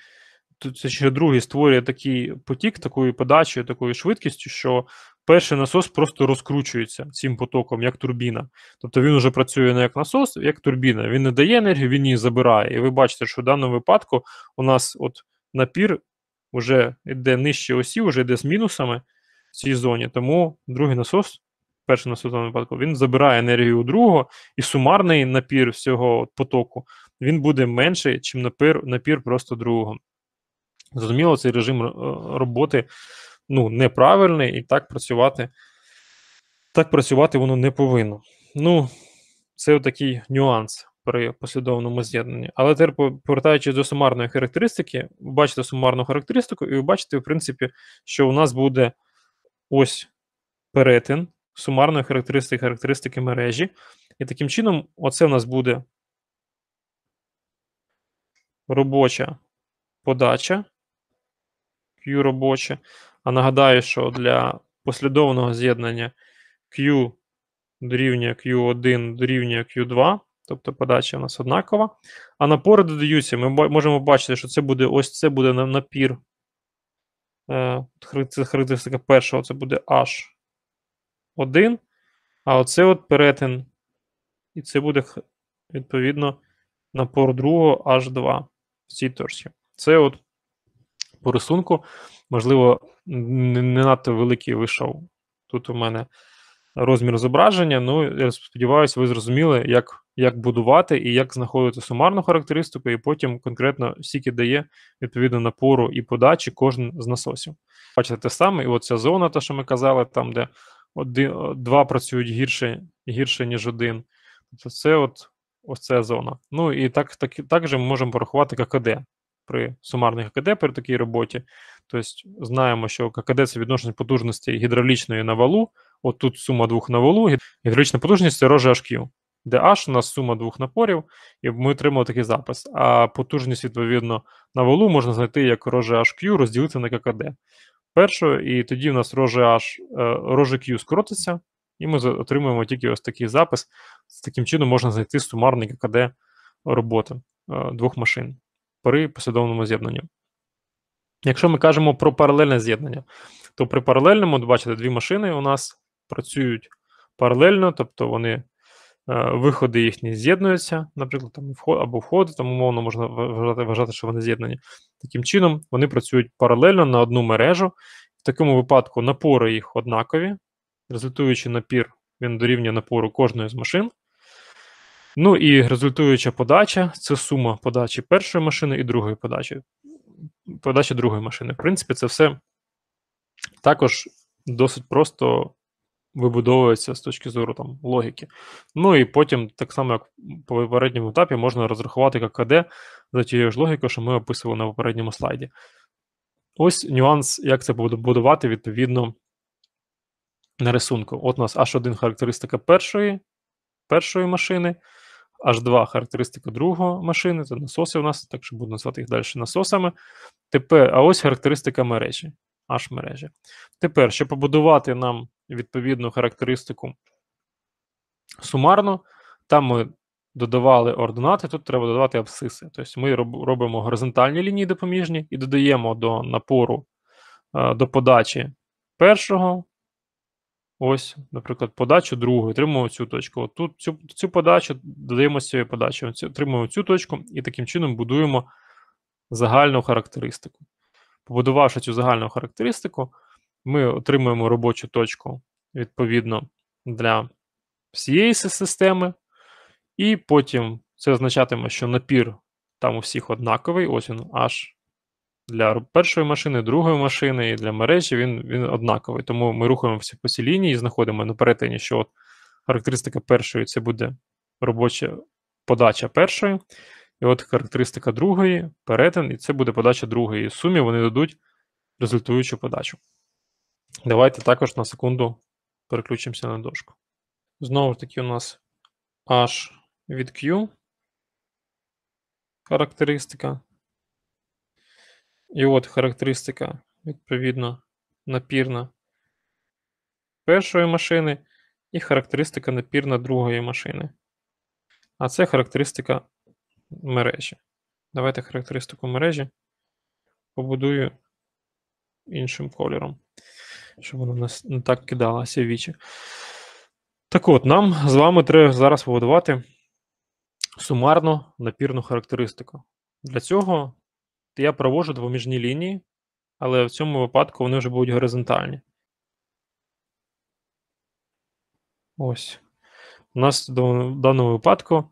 це ще другий створює такий потік, такою подачею, такою швидкістю, що перший насос просто розкручується цим потоком, як турбіна. Тобто він вже працює не як насос, як турбіна. Він не дає енергію, він її забирає. І ви бачите, що в даному випадку у нас от напір вже йде нижче осі, вже йде з мінусами в цій зоні, тому другий насос на наступному випадку, він забирає енергію у другого, і сумарний напір всього потоку він буде менший, ніж напір напір просто другого. Зрозуміло, цей режим е, роботи ну, неправильний, і так працювати так працювати воно не повинно. Ну, це такий нюанс. При послідовному з'єднанні. Але тепер, повертаючись до сумарної характеристики, ви бачите сумарну характеристику, і ви бачите, в принципі, що у нас буде ось перетин сумарної характеристики характеристики мережі. І таким чином, оце в нас буде робоча подача Q робоча. А нагадаю, що для послідовного з'єднання Q дорівнює Q1 дорівнює Q2, тобто подача у нас однакова. А напори додаються, ми можемо бачити, що це буде ось це буде напір. Е, характеристика першого це буде H. 1, а оце от перетин. І це буде, відповідно, напор другого H2 в цій торсі. Це от по рисунку, можливо, не надто великий вийшов. Тут у мене розмір зображення. Ну, я сподіваюся, ви зрозуміли, як як будувати і як знаходити сумарну характеристику, і потім конкретно стільки дає відповідно напору і подачі кожен з насосів. Бачите те саме, і оця зона, те, що ми казали, там, де один, два працюють гірше, гірше ніж один. Тобто це от ось ця зона. Ну і так, так, також ми можемо порахувати ККД при сумарних ККД при такій роботі. Тобто знаємо, що ККД це відношення потужності гідравлічної на валу. От тут сума двох на валу, гідравлічна потужність це рожа HQ, де H у нас сума двох напорів, і ми отримали такий запис. А потужність, відповідно, на валу можна знайти як рожа HQ розділити на ККД першою, і тоді в нас роже H, е, роже Q скоротиться, і ми отримуємо тільки ось такий запис. Таким чином можна знайти сумарник КД роботи е, двох машин при послідовному з'єднанні. Якщо ми кажемо про паралельне з'єднання, то при паралельному, бачите, дві машини у нас працюють паралельно, тобто вони Е, виходи їхні з'єднуються, наприклад, там вход або входи, там умовно можна вважати, вважати, що вони з'єднані. Таким чином вони працюють паралельно на одну мережу. В такому випадку напори їх однакові, результуючи напір, він дорівнює напору кожної з машин. Ну і результуюча подача це сума подачі першої машини і другої подачі. Подача другої машини. В принципі, це все також досить просто вибудовується з точки зору там логіки. Ну і потім, так само, як по попередньому етапі, можна розрахувати ККД за тією ж логікою, що ми описували на попередньому слайді. Ось нюанс, як це буде будувати відповідно на рисунку. От у нас H1 характеристика першої першої машини, H2 характеристика другої машини, це насоси у нас, так що буду назвати їх далі насосами. Тепер, а ось характеристика мережі, H мережі. Тепер, щоб побудувати нам відповідну характеристику. Сумарно, там ми додавали ординати, тут треба додавати абсциси. Тобто ми робимо горизонтальні лінії допоміжні і додаємо до напору, е, до подачі першого. Ось, наприклад, подачу другої, отримуємо цю точку. От тут цю цю подачу додаємо з цією подачею, отримуємо цю точку і таким чином будуємо загальну характеристику. Побудувавши цю загальну характеристику, ми отримуємо робочу точку відповідно для всієї системи, і потім це означатиме, що напір там у всіх однаковий, ось він аж для першої машини, другої машини і для мережі він він однаковий. Тому ми рухаємося по цій лінії і знаходимо на перетині, що от характеристика першої це буде робоча подача першої. І от характеристика другої, перетин, і це буде подача другої. В сумі вони дадуть результуючу подачу. Давайте також на секунду переключимося на дошку. Знову ж таки, у нас H від Q характеристика. І от характеристика, відповідно, напірна першої машини і характеристика напірна другої машини. А це характеристика мережі. Давайте характеристику мережі побудую іншим кольором щоб воно нас не так кидалося в вічі. Так от, нам з вами треба зараз побудувати сумарну напірну характеристику. Для цього я проводжу двоміжні лінії, але в цьому випадку вони вже будуть горизонтальні. Ось. У нас в даному випадку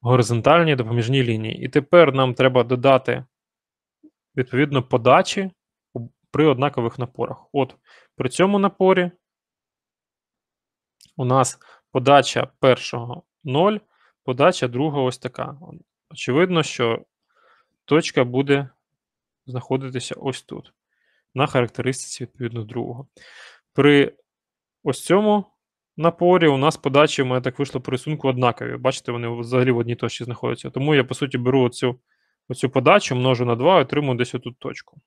горизонтальні допоміжні лінії. І тепер нам треба додати, відповідно, подачі при однакових напорах. От при цьому напорі у нас подача першого 0, подача другого ось така. Очевидно, що точка буде знаходитися ось тут, на характеристиці відповідно другого. При ось цьому напорі у нас подачі, у мене так вийшло по рисунку однакові. Бачите, вони взагалі в одній точці знаходяться. Тому я, по суті, беру оцю, оцю подачу, множу на 2 і отримую десь отут точку.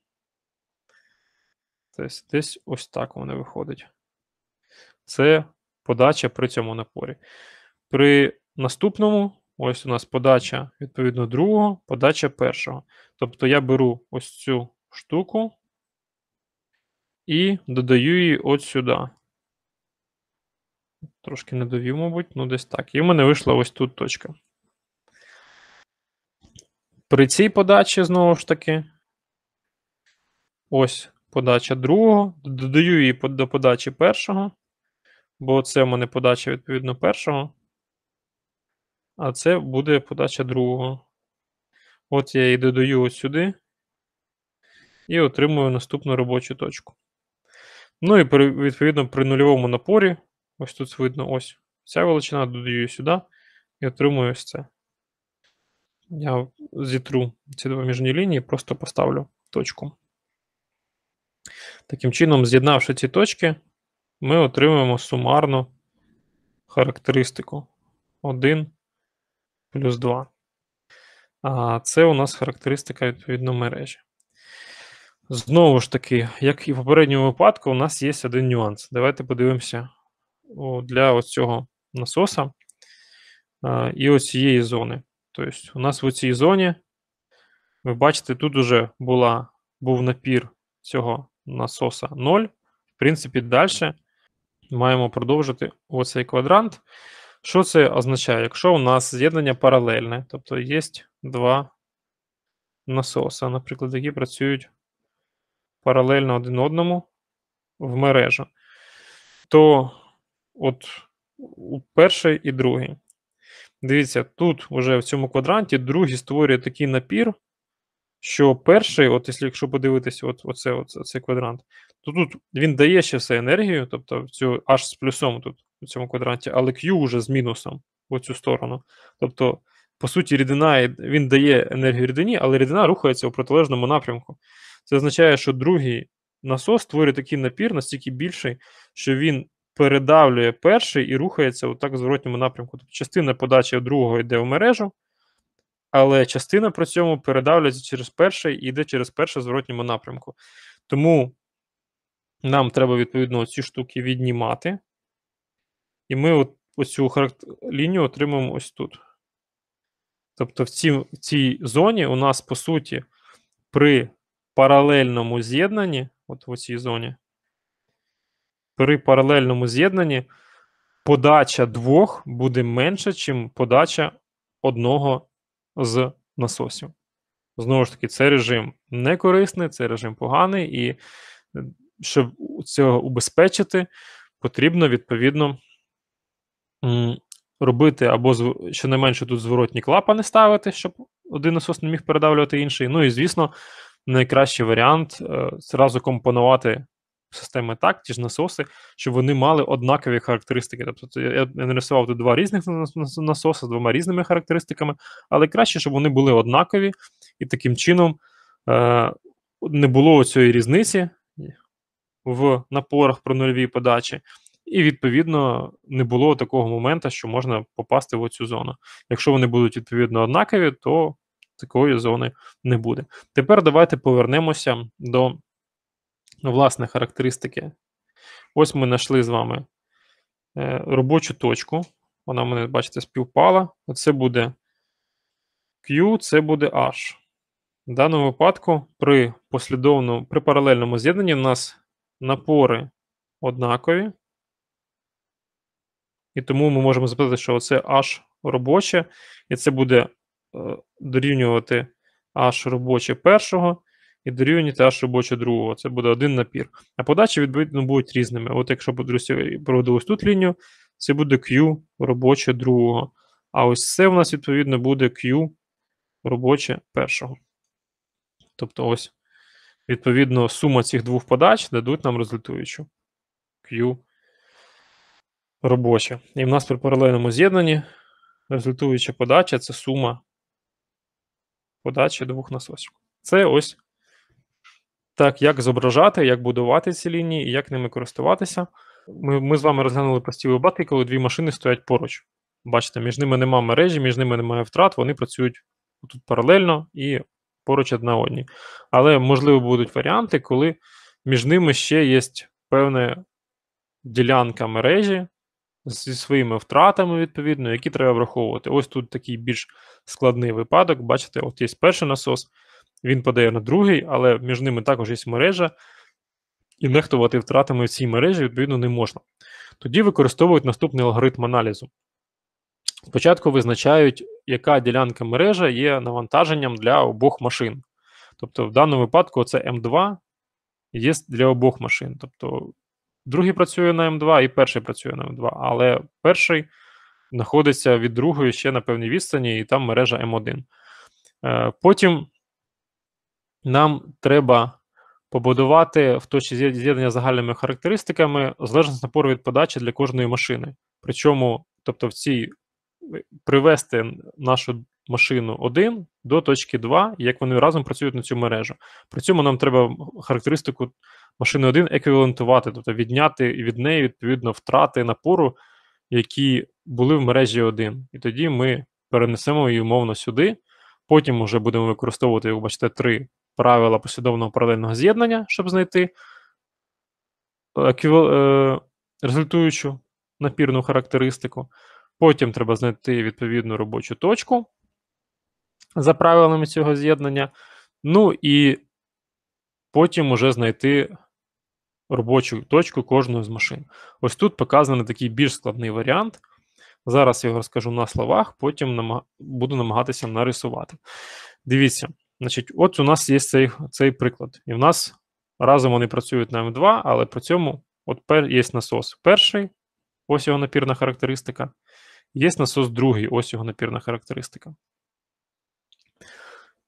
Тобто десь ось так вони виходить. Це подача при цьому напорі. При наступному, ось у нас подача, відповідно, другого, подача першого. Тобто я беру ось цю штуку і додаю її от сюди. Трошки не довів, мабуть, ну десь так. І в мене вийшла ось тут точка. При цій подачі, знову ж таки, ось подача другого, додаю її до подачі першого, бо це в мене подача відповідно першого. А це буде подача другого. От я її додаю ось сюди і отримую наступну робочу точку. Ну і відповідно при нульовому напорі, ось тут видно ось ця величина, додаю сюди і отримую ось це. Я зітру ці два міжні лінії, просто поставлю точку. Таким чином, з'єднавши ці точки, ми отримуємо сумарну характеристику 1 плюс 2. А це у нас характеристика відповідно мережі. Знову ж таки, як і в попередньому випадку, у нас є один нюанс. Давайте подивимося для ось цього насоса і оцієї зони. Тобто, у нас в цій зоні, ви бачите, тут уже була, був напір цього насоса 0. В принципі, далі маємо продовжити оцей квадрант. Що це означає? Якщо у нас з'єднання паралельне, тобто є два насоси. наприклад, які працюють паралельно один одному в мережу, то от у перший і другий. Дивіться, тут вже в цьому квадранті другий створює такий напір, що перший, от якщо якщо подивитися, от оце, оце, оцей квадрант, то тут він дає ще все енергію, тобто цю H з плюсом тут у цьому квадранті, але Q вже з мінусом в цю сторону. Тобто, по суті, рідина він дає енергію рідині, але рідина рухається у протилежному напрямку. Це означає, що другий насос створює такий напір, настільки більший, що він передавлює перший і рухається у так зворотньому напрямку. Тобто частина подачі другого йде в мережу, але частина при цьому передавлюється через перше і йде через перше в зворотньому напрямку. Тому нам треба, відповідно, ці штуки віднімати. І ми от оцю характер... лінію отримуємо ось тут. Тобто, в цій, в цій зоні у нас, по суті, при паралельному з'єднанні, от в цій зоні, при паралельному з'єднанні подача двох буде менша, ніж подача одного з насосів. Знову ж таки, цей режим не корисний, цей режим поганий, і е, щоб цього убезпечити, потрібно відповідно робити або щонайменше тут зворотні клапани ставити, щоб один насос не міг передавлювати інший. Ну і, звісно, найкращий варіант е, зразу компонувати системи так, ті ж насоси, щоб вони мали однакові характеристики. Тобто я нарисував тут два різних насоси з двома різними характеристиками, але краще, щоб вони були однакові, і таким чином е, не було цієї різниці в напорах про нульові подачі. І, відповідно, не було такого моменту, що можна попасти в оцю зону. Якщо вони будуть відповідно однакові, то такої зони не буде. Тепер давайте повернемося до Ну, власне, характеристики. Ось ми знайшли з вами е, робочу точку. Вона в мене, бачите, співпала. Оце буде Q, це буде H. В даному випадку, при послідовному, при паралельному з'єднанні, у нас напори однакові. І тому ми можемо запитати, що це H робоче, і це буде е, дорівнювати H робоче першого і дорівнюєте аж робочу другого. Це буде один напір. А подачі, відповідно, будуть різними. От якщо проводилось тут лінію, це буде Q робоче другого. А ось це у нас, відповідно, буде Q робоче першого. Тобто, ось, відповідно, сума цих двох подач дадуть нам результуючу Q робоче. І в нас при паралельному з'єднанні результуюча подача це сума подачі двох насосів. Це ось так як зображати, як будувати ці лінії і як ними користуватися. Ми ми з вами розглянули прості випадки, коли дві машини стоять поруч. Бачите, між ними немає мережі, між ними немає втрат, вони працюють тут паралельно і поруч одна одні. Але, можливо, будуть варіанти, коли між ними ще є певна ділянка мережі зі своїми втратами, відповідно, які треба враховувати. Ось тут такий більш складний випадок. Бачите, от є перший насос. Він подає на другий, але між ними також є мережа, і нехтувати втратами в цій мережі, відповідно, не можна. Тоді використовують наступний алгоритм аналізу. Спочатку визначають, яка ділянка мережа є навантаженням для обох машин. Тобто, в даному випадку, це М2 є для обох машин. Тобто, другий працює на М2 і перший працює на М2, але перший знаходиться від другої ще на певній відстані, і там мережа М1. Е, потім нам треба побудувати в точці з'єднання загальними характеристиками залежність напору від подачі для кожної машини. Причому, тобто, в цій е, привести нашу машину 1 до точки 2, як вони разом працюють на цю мережу. При цьому нам треба характеристику машини 1 еквівалентувати, тобто відняти від неї відповідно втрати напору, які були в мережі 1. І тоді ми перенесемо її умовно сюди. Потім вже будемо використовувати, як бачите, три правила послідовного паралельного з'єднання, щоб знайти е, е, результуючу напірну характеристику. Потім треба знайти відповідну робочу точку за правилами цього з'єднання. Ну і потім уже знайти робочу точку кожної з машин. Ось тут показаний такий більш складний варіант. Зараз я його розкажу на словах, потім буду намагатися нарисувати. Дивіться. Значить, от у нас є цей цей приклад. І в нас разом вони працюють на М2, але при цьому от є насос перший, ось його напірна характеристика. Є насос другий, ось його напірна характеристика.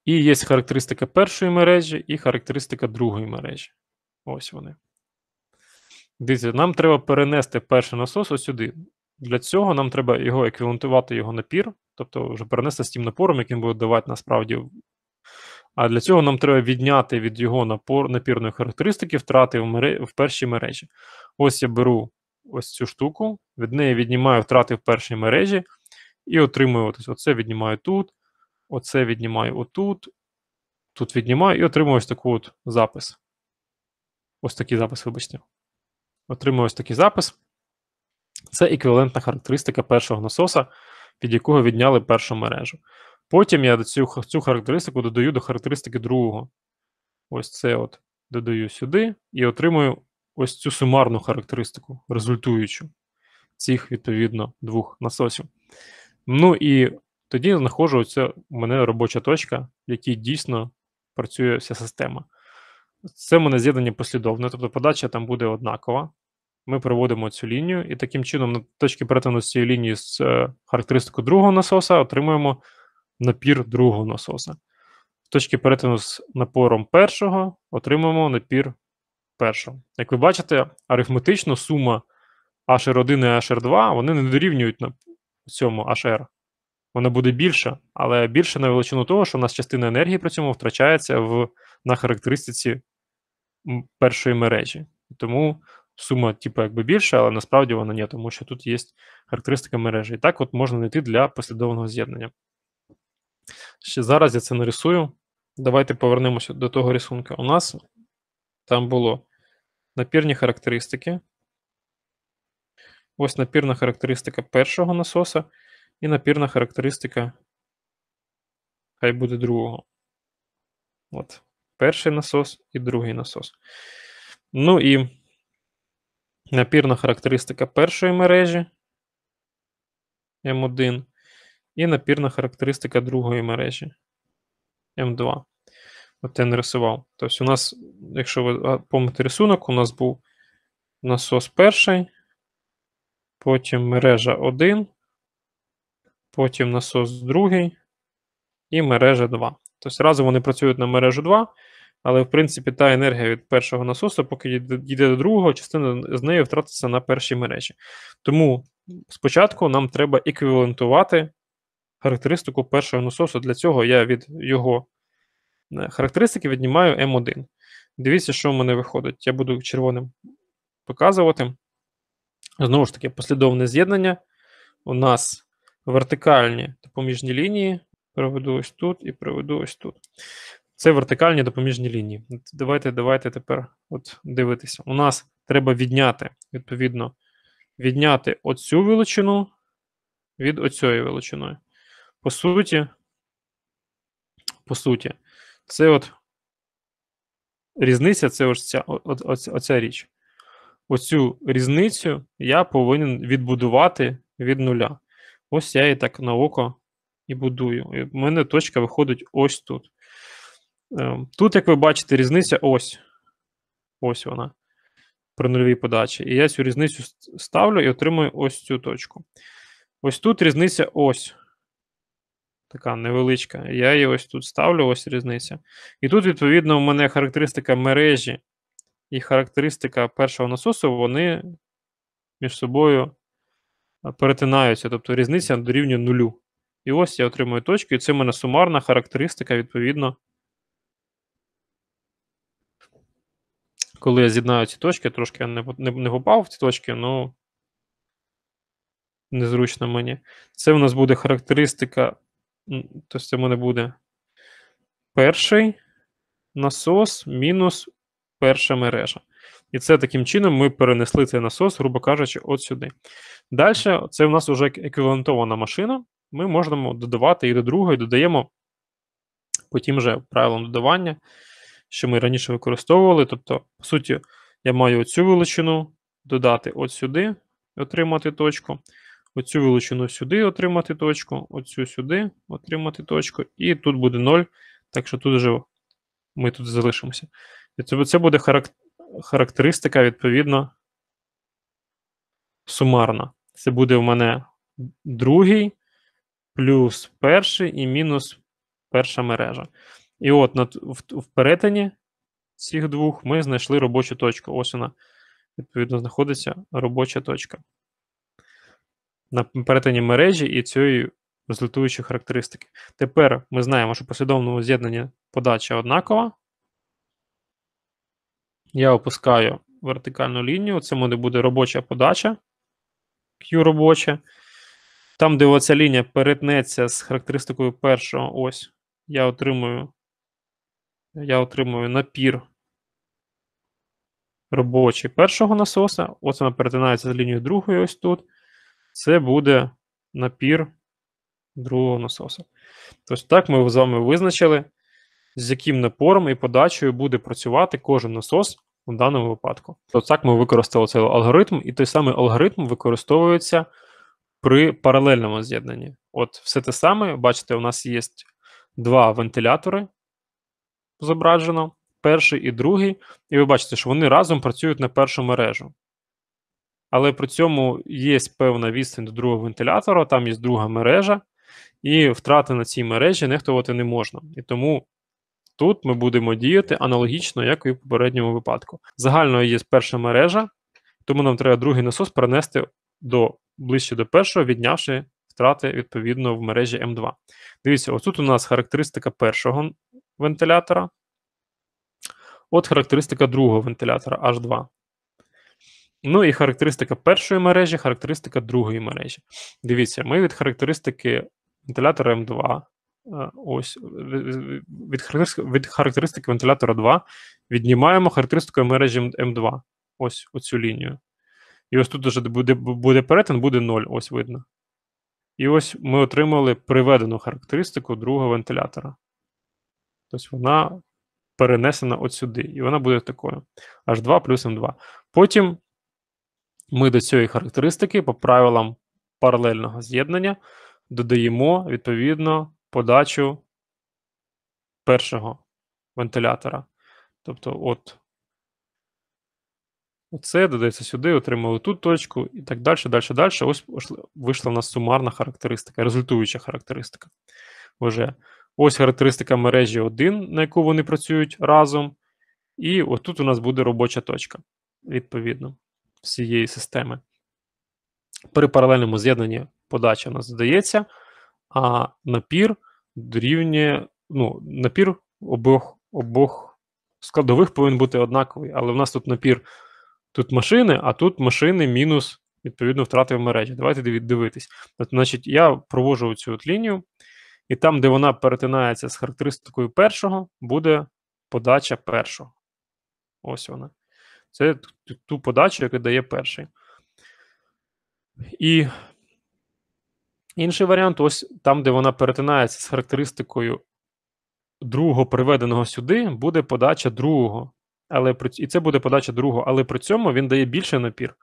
І є характеристика першої мережі і характеристика другої мережі. Ось вони. Дивіться, нам треба перенести перший насос ось сюди. Для цього нам треба його еквівалентувати його напір, тобто вже перенести з тим напором, яким буде давати насправді а для цього нам треба відняти від його напор, напірної характеристики втрати в, мере, в першій мережі. Ось я беру ось цю штуку, від неї віднімаю втрати в першій мережі і отримую ось оце віднімаю тут, оце віднімаю отут, тут віднімаю і отримую ось таку от запис. Ось такий запис, вибачте. Отримую ось такий запис. Це еквівалентна характеристика першого насоса, від якого відняли першу мережу. Потім я цю цю характеристику додаю до характеристики другого. Ось це от додаю сюди і отримую ось цю сумарну характеристику, результуючу цих, відповідно, двох насосів. Ну і тоді знаходжу оця у мене робоча точка, в якій дійсно працює вся система. Це в мене з'єднання послідовне, тобто подача там буде однакова. Ми проводимо цю лінію, і таким чином, на точці перетину з цієї лінії з е, характеристику другого насоса, отримуємо напір другого насоса. З точки перетину з напором першого отримаємо напір першого. Як ви бачите, арифметично сума HR1 і HR2 вони не дорівнюють на цьому HR. Вона буде більша, але більше на величину того, що в нас частина енергії при цьому втрачається в, на характеристиці першої мережі. Тому сума, типу, якби більша, але насправді вона ні, тому що тут є характеристика мережі. І так от можна знайти для послідовного з'єднання. Ще зараз я це нарисую. Давайте повернемося до того рисунка. У нас там було напірні характеристики. Ось напірна характеристика першого насоса і напірна характеристика, хай буде другого. От. Перший насос і другий насос. Ну і напірна характеристика першої мережі М1 і напірна характеристика другої мережі М2. От я не рисував. Тобто, у нас, якщо ви помните рисунок, у нас був насос перший, потім мережа 1, потім насос другий і мережа 2. Тобто разом вони працюють на мережу 2, але, в принципі, та енергія від першого насосу, поки дійде до другого, частина з нею втратиться на першій мережі. Тому спочатку нам треба еквівалентувати характеристику першого насосу. Для цього я від його е, характеристики віднімаю М1. Дивіться, що в мене виходить. Я буду червоним показувати. Знову ж таки, послідовне з'єднання. У нас вертикальні допоміжні лінії. Проведу ось тут і проведу ось тут. Це вертикальні допоміжні лінії. Давайте давайте тепер от дивитися. У нас треба відняти, відповідно, відняти оцю величину від оцієї величиною. По суті, по суті, це от різниця це ось ця, оця, оця річ. Оцю різницю я повинен відбудувати від нуля. Ось я її так на око і будую. І в мене точка виходить ось тут. Ем, тут, як ви бачите, різниця ось. Ось вона. При нульовій подачі. І я цю різницю ставлю і отримую ось цю точку. Ось тут різниця ось. Така невеличка. Я її ось тут ставлю, ось різниця. І тут, відповідно, у мене характеристика мережі і характеристика першого насосу, вони між собою е, перетинаються, тобто різниця дорівнює нулю. І ось я отримую точку, і це в мене сумарна характеристика, відповідно. Коли я з'єднаю ці точки, трошки я не, не, не попав в ці точки, ну незручно мені. Це у нас буде характеристика то це в мене буде перший насос мінус перша мережа. І це таким чином ми перенесли цей насос, грубо кажучи, от сюди. Далі, це в нас вже еквівалентована машина. Ми можемо додавати і до другої, додаємо по тим же правилам додавання, що ми раніше використовували. Тобто, по суті, я маю оцю величину додати от сюди, отримати точку. Оцю величину сюди отримати точку, оцю сюди отримати точку, і тут буде 0. Так що тут вже ми тут залишимося. І це буде характеристика, відповідно, сумарна. Це буде в мене другий, плюс перший і мінус перша мережа. І от над, в, в перетині цих двох ми знайшли робочу точку. Ось вона, відповідно, знаходиться робоча точка на перетині мережі і цієї результуючої характеристики. Тепер ми знаємо, що послідовному з'єднання подача однакова. Я опускаю вертикальну лінію. Це буде робоча подача. Q робоча. Там, де оця лінія перетнеться з характеристикою першого, ось, я отримую я отримую напір робочий першого насоса. Ось вона перетинається з лінією другої ось тут це буде напір другого насоса. Тобто, так ми з вами визначили, з яким напором і подачею буде працювати кожен насос у даному випадку. Тобто, так ми використали цей алгоритм, і той самий алгоритм використовується при паралельному з'єднанні. От, все те саме, бачите, у нас є два вентилятори. Зображено перший і другий, і ви бачите, що вони разом працюють на першу мережу але при цьому є певна відстань до другого вентилятора, там є друга мережа, і втрати на цій мережі нехтувати не можна. І тому тут ми будемо діяти аналогічно, як і в попередньому випадку. Загально є перша мережа, тому нам треба другий насос перенести до ближче до першого, віднявши втрати відповідно в мережі М2. Дивіться, отут у нас характеристика першого вентилятора. От характеристика другого вентилятора H2. Ну і характеристика першої мережі, характеристика другої мережі. Дивіться, ми від характеристики вентилятора М2. Е, ось від характеристики, від характеристики вентилятора 2 віднімаємо характеристику мережі М2. Ось оцю лінію. І ось тут вже буде буде перетин, буде 0, ось видно. І ось ми отримали приведену характеристику другого вентилятора. Тобто вона перенесена от сюди. І вона буде такою: H2 плюс М2. Потім ми до цієї характеристики по правилам паралельного з'єднання додаємо відповідно подачу першого вентилятора. Тобто, от оце додається сюди, отримали ту точку і так далі, далі, далі. Ось вийшла в нас сумарна характеристика, результуюча характеристика. Вже. Ось характеристика мережі 1, на яку вони працюють разом. І отут у нас буде робоча точка, відповідно всієї системи. При паралельному з'єднанні подача у нас здається, а напір дорівнює, ну, напір обох обох складових повинен бути однаковий. Але в нас тут напір тут машини, а тут машини мінус, відповідно, втрати в мережі. Давайте дивитись. Значить, я провожу цю лінію, і там, де вона перетинається з характеристикою першого, буде подача першого. Ось вона. Це ту подачу, яку дає перший. І інший варіант ось там, де вона перетинається з характеристикою другого приведеного сюди, буде подача другого. Але при, І це буде подача другого, але при цьому він дає більший напір.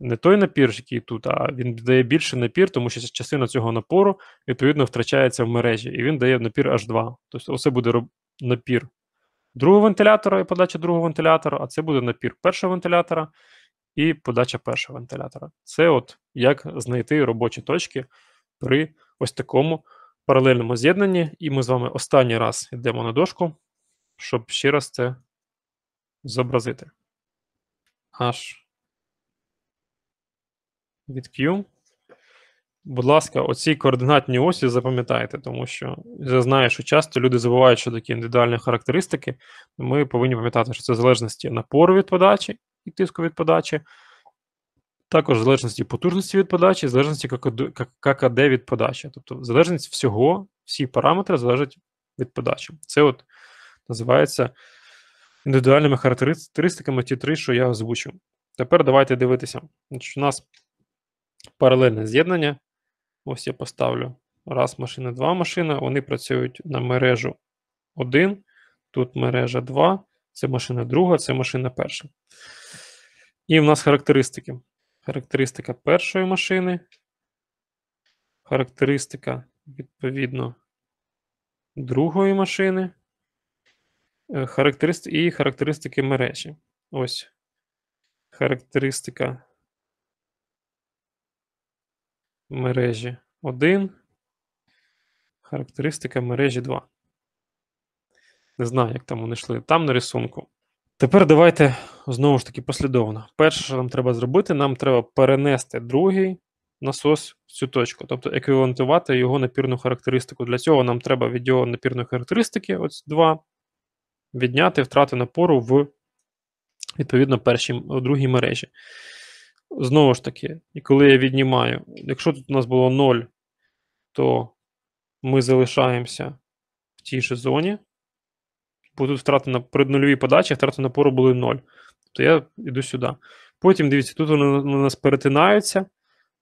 Не той напір, який тут, а він дає більший напір, тому що частина цього напору, відповідно, втрачається в мережі, і він дає напір H2. Тобто, оце буде напір другого вентилятора і подача другого вентилятора, а це буде напір першого вентилятора і подача першого вентилятора. Це от як знайти робочі точки при ось такому паралельному з'єднанні. І ми з вами останній раз йдемо на дошку, щоб ще раз це зобразити. Аж від Q. Будь ласка, оці координатні осі запам'ятайте, тому що я знаю, що часто люди забувають, що такі індивідуальні характеристики. Ми повинні пам'ятати, що це залежності напору від подачі і тиску від подачі, також залежності потужності від подачі, залежності ККД від подачі. Тобто залежність всього, всі параметри залежать від подачі. Це от називається індивідуальними характеристиками ті три, що я озвучив. Тепер давайте дивитися. Значить, У нас паралельне з'єднання. Ось я поставлю раз машина, два машина. Вони працюють на мережу 1, тут мережа 2, це машина друга, це машина перша. І в нас характеристики. Характеристика першої машини. Характеристика, відповідно, другої машини. Е, характеристики і характеристики мережі. Ось характеристика мережі 1, характеристика мережі 2. Не знаю, як там вони йшли. Там на рисунку. Тепер давайте знову ж таки послідовно. Перше, що нам треба зробити, нам треба перенести другий насос в цю точку, тобто еквівалентувати його напірну характеристику. Для цього нам треба від його напірної характеристики, ось 2, відняти втрати напору в, відповідно, першій, другій мережі. Знову ж таки, і коли я віднімаю, якщо тут у нас було 0, то ми залишаємося в тій же зоні. Бо тут втрати на при нульовій подачі, втрати напору були 0. Тобто я йду сюди. Потім, дивіться, тут вони на нас перетинаються.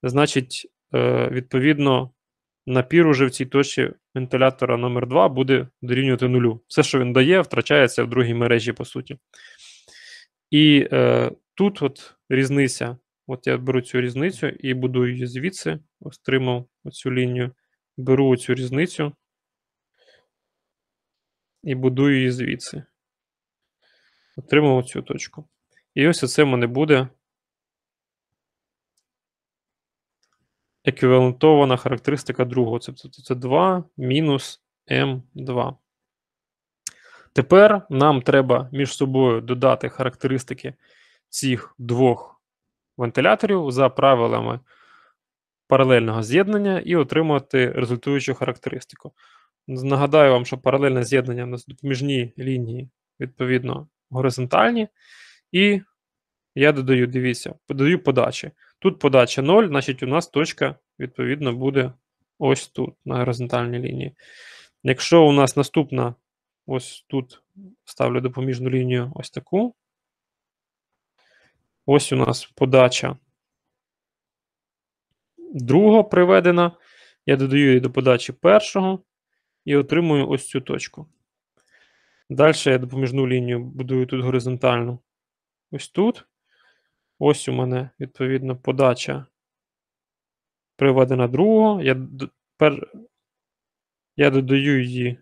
Значить, е, відповідно, напір уже в цій точці вентилятора номер 2 буде дорівнювати нулю. Все, що він дає, втрачається в другій мережі, по суті. І е, тут от різниця От я беру цю різницю і будую її звідси, отримав оцю лінію. Беру цю різницю і будую її звідси. Отримав цю точку. І ось це в мене буде еквівалентована характеристика другого. Це, це, це 2 мінус М2. Тепер нам треба між собою додати характеристики цих двох вентиляторів за правилами паралельного з'єднання і отримувати результуючу характеристику. Нагадаю вам, що паралельне з'єднання у нас допоміжні лінії, відповідно, горизонтальні. І я додаю, дивіться, подаю подачі. Тут подача 0, значить, у нас точка, відповідно, буде ось тут, на горизонтальній лінії. Якщо у нас наступна, ось тут ставлю допоміжну лінію, ось таку. Ось у нас подача другого приведена. Я додаю її до подачі першого і отримую ось цю точку. Далі я допоміжну лінію будую тут горизонтальну. Ось тут. Ось у мене, відповідно, подача приведена другого. Я пер... я додаю її.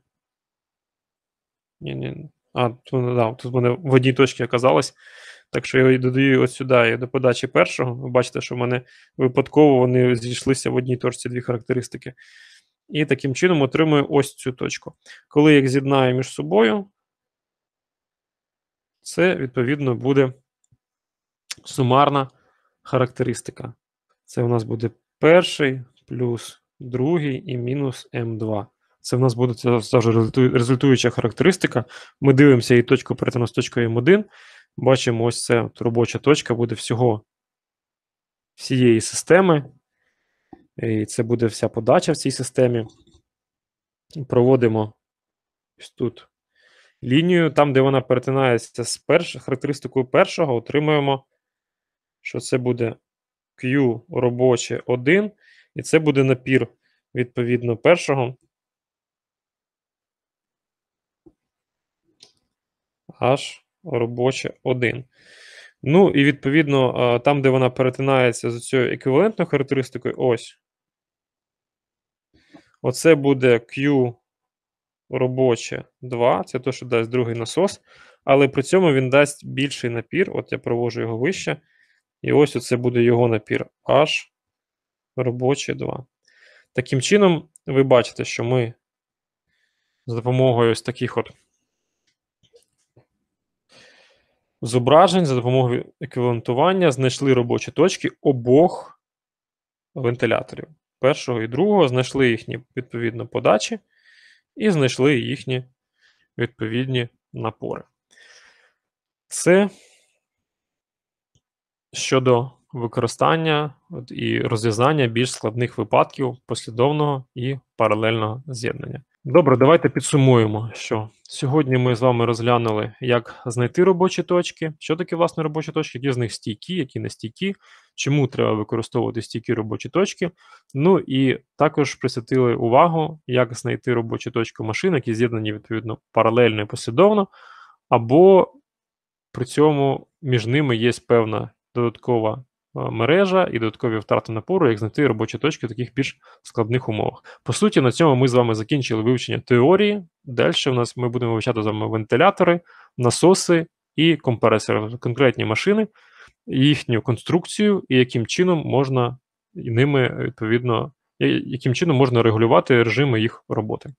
Ні, ні. А, тут, да, тут в мене в одній точці оказалось. Так що я її додаю ось сюди до подачі першого. Ви бачите, що в мене випадково вони зійшлися в одній точці дві характеристики. І таким чином отримую ось цю точку. Коли я їх з'єднаю між собою, це, відповідно, буде сумарна характеристика. Це у нас буде перший плюс другий і мінус М2. Це в нас буде завжди результуюча характеристика. Ми дивимося і точку перетину з точкою М1. Бачимо, ось це от робоча точка буде всього всієї системи. І це буде вся подача в цій системі. Проводимо ось тут лінію. Там, де вона перетинається з перш... характеристикою першого, отримуємо, що це буде Q робоче 1, і це буде напір відповідно першого. Аж робоче 1. Ну, і відповідно, там, де вона перетинається з цією еквівалентною характеристикою, ось. Оце буде Q робоче 2. Це те, що дасть другий насос. Але при цьому він дасть більший напір. От я провожу його вище. І ось оце буде його напір H робоче 2. Таким чином, ви бачите, що ми за допомогою ось таких от. зображень за допомогою еквівалентування знайшли робочі точки обох вентиляторів. Першого і другого знайшли їхні відповідно подачі і знайшли їхні відповідні напори. Це щодо використання і розв'язання більш складних випадків послідовного і паралельного з'єднання. Добре, давайте підсумуємо, що сьогодні ми з вами розглянули, як знайти робочі точки, що таке власне робочі точки, які з них стійкі, які не стійкі, чому треба використовувати стійкі робочі точки. Ну і також присвятили увагу, як знайти робочі точки машин, які з'єднані відповідно паралельно і послідовно, або при цьому між ними є певна додаткова Е, мережа і додаткові втрати напору, як знайти робочі точки в таких більш складних умовах. По суті, на цьому ми з вами закінчили вивчення теорії. Далі в нас ми будемо вивчати з вами вентилятори, насоси і компресори, конкретні машини, їхню конструкцію і яким чином можна ними відповідно, яким чином можна регулювати режими їх роботи.